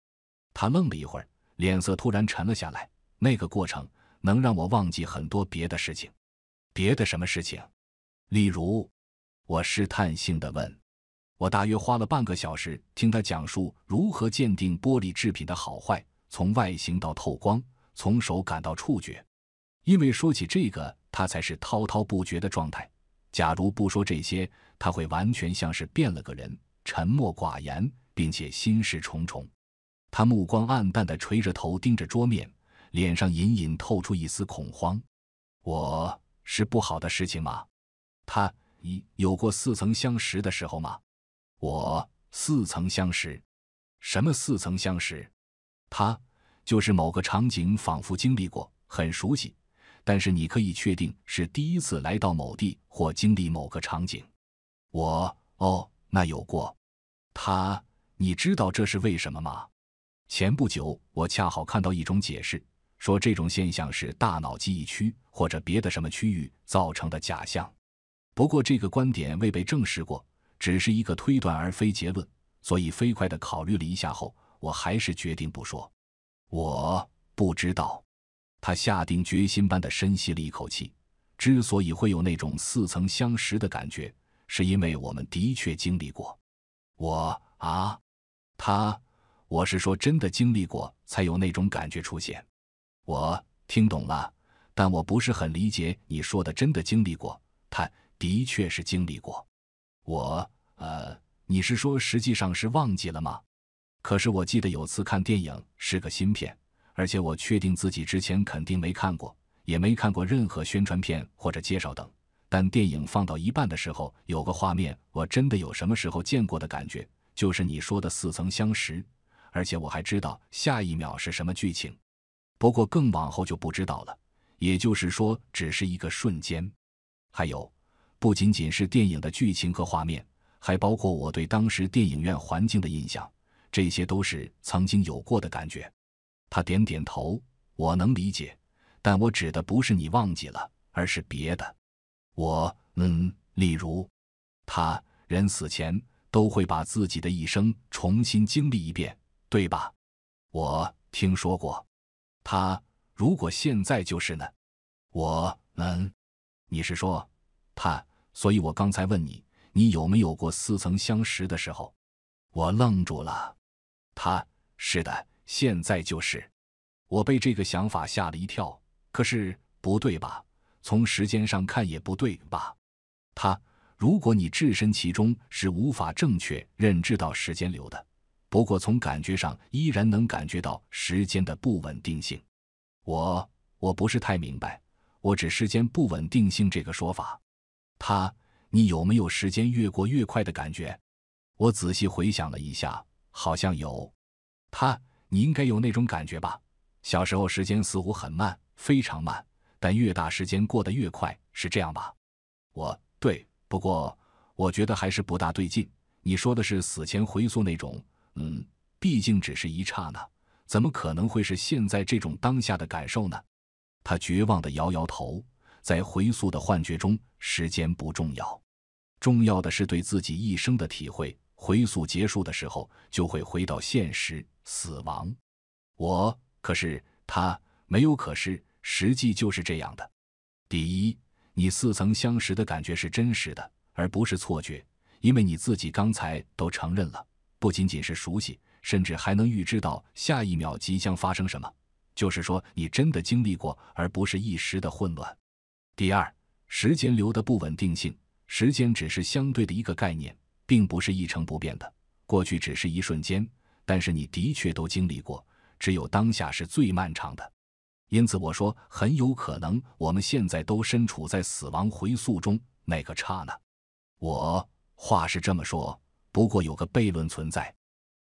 他愣了一会儿，脸色突然沉了下来。那个过程能让我忘记很多别的事情，别的什么事情？例如，我试探性的问。我大约花了半个小时听他讲述如何鉴定玻璃制品的好坏，从外形到透光，从手感到触觉。因为说起这个，他才是滔滔不绝的状态。假如不说这些，他会完全像是变了个人。沉默寡言，并且心事重重，他目光黯淡地垂着头，盯着桌面，脸上隐隐透出一丝恐慌。我是不好的事情吗？他，你有过似曾相识的时候吗？我似曾相识，什么似曾相识？他就是某个场景，仿佛经历过，很熟悉，但是你可以确定是第一次来到某地或经历某个场景。我哦。那有过，他，你知道这是为什么吗？前不久我恰好看到一种解释，说这种现象是大脑记忆区或者别的什么区域造成的假象。不过这个观点未被证实过，只是一个推断而非结论。所以飞快的考虑了一下后，我还是决定不说。我不知道。他下定决心般的深吸了一口气，之所以会有那种似曾相识的感觉。是因为我们的确经历过，我啊，他，我是说真的经历过才有那种感觉出现。我听懂了，但我不是很理解你说的真的经历过。他的确是经历过。我呃，你是说实际上是忘记了吗？可是我记得有次看电影是个新片，而且我确定自己之前肯定没看过，也没看过任何宣传片或者介绍等。但电影放到一半的时候，有个画面，我真的有什么时候见过的感觉，就是你说的似曾相识。而且我还知道下一秒是什么剧情，不过更往后就不知道了。也就是说，只是一个瞬间。还有，不仅仅是电影的剧情和画面，还包括我对当时电影院环境的印象，这些都是曾经有过的感觉。他点点头，我能理解，但我指的不是你忘记了，而是别的。我嗯，例如，他人死前都会把自己的一生重新经历一遍，对吧？我听说过，他如果现在就是呢？我嗯，你是说他？所以我刚才问你，你有没有过似曾相识的时候？我愣住了。他是的，现在就是。我被这个想法吓了一跳。可是不对吧？从时间上看也不对吧？他，如果你置身其中是无法正确认知到时间流的，不过从感觉上依然能感觉到时间的不稳定性。我我不是太明白，我指时间不稳定性这个说法。他，你有没有时间越过越快的感觉？我仔细回想了一下，好像有。他，你应该有那种感觉吧？小时候时间似乎很慢，非常慢。但越大，时间过得越快，是这样吧？我对。不过，我觉得还是不大对劲。你说的是死前回溯那种，嗯，毕竟只是一刹那，怎么可能会是现在这种当下的感受呢？他绝望地摇摇头，在回溯的幻觉中，时间不重要，重要的是对自己一生的体会。回溯结束的时候，就会回到现实，死亡。我可是他没有，可是。实际就是这样的。第一，你似曾相识的感觉是真实的，而不是错觉，因为你自己刚才都承认了。不仅仅是熟悉，甚至还能预知到下一秒即将发生什么。就是说，你真的经历过，而不是一时的混乱。第二，时间流的不稳定性，时间只是相对的一个概念，并不是一成不变的。过去只是一瞬间，但是你的确都经历过。只有当下是最漫长的。因此我说，很有可能我们现在都身处在死亡回溯中那个刹那。我话是这么说，不过有个悖论存在。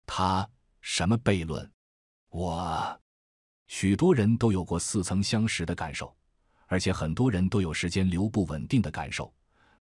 他什么悖论？我许多人都有过似曾相识的感受，而且很多人都有时间流不稳定的感受。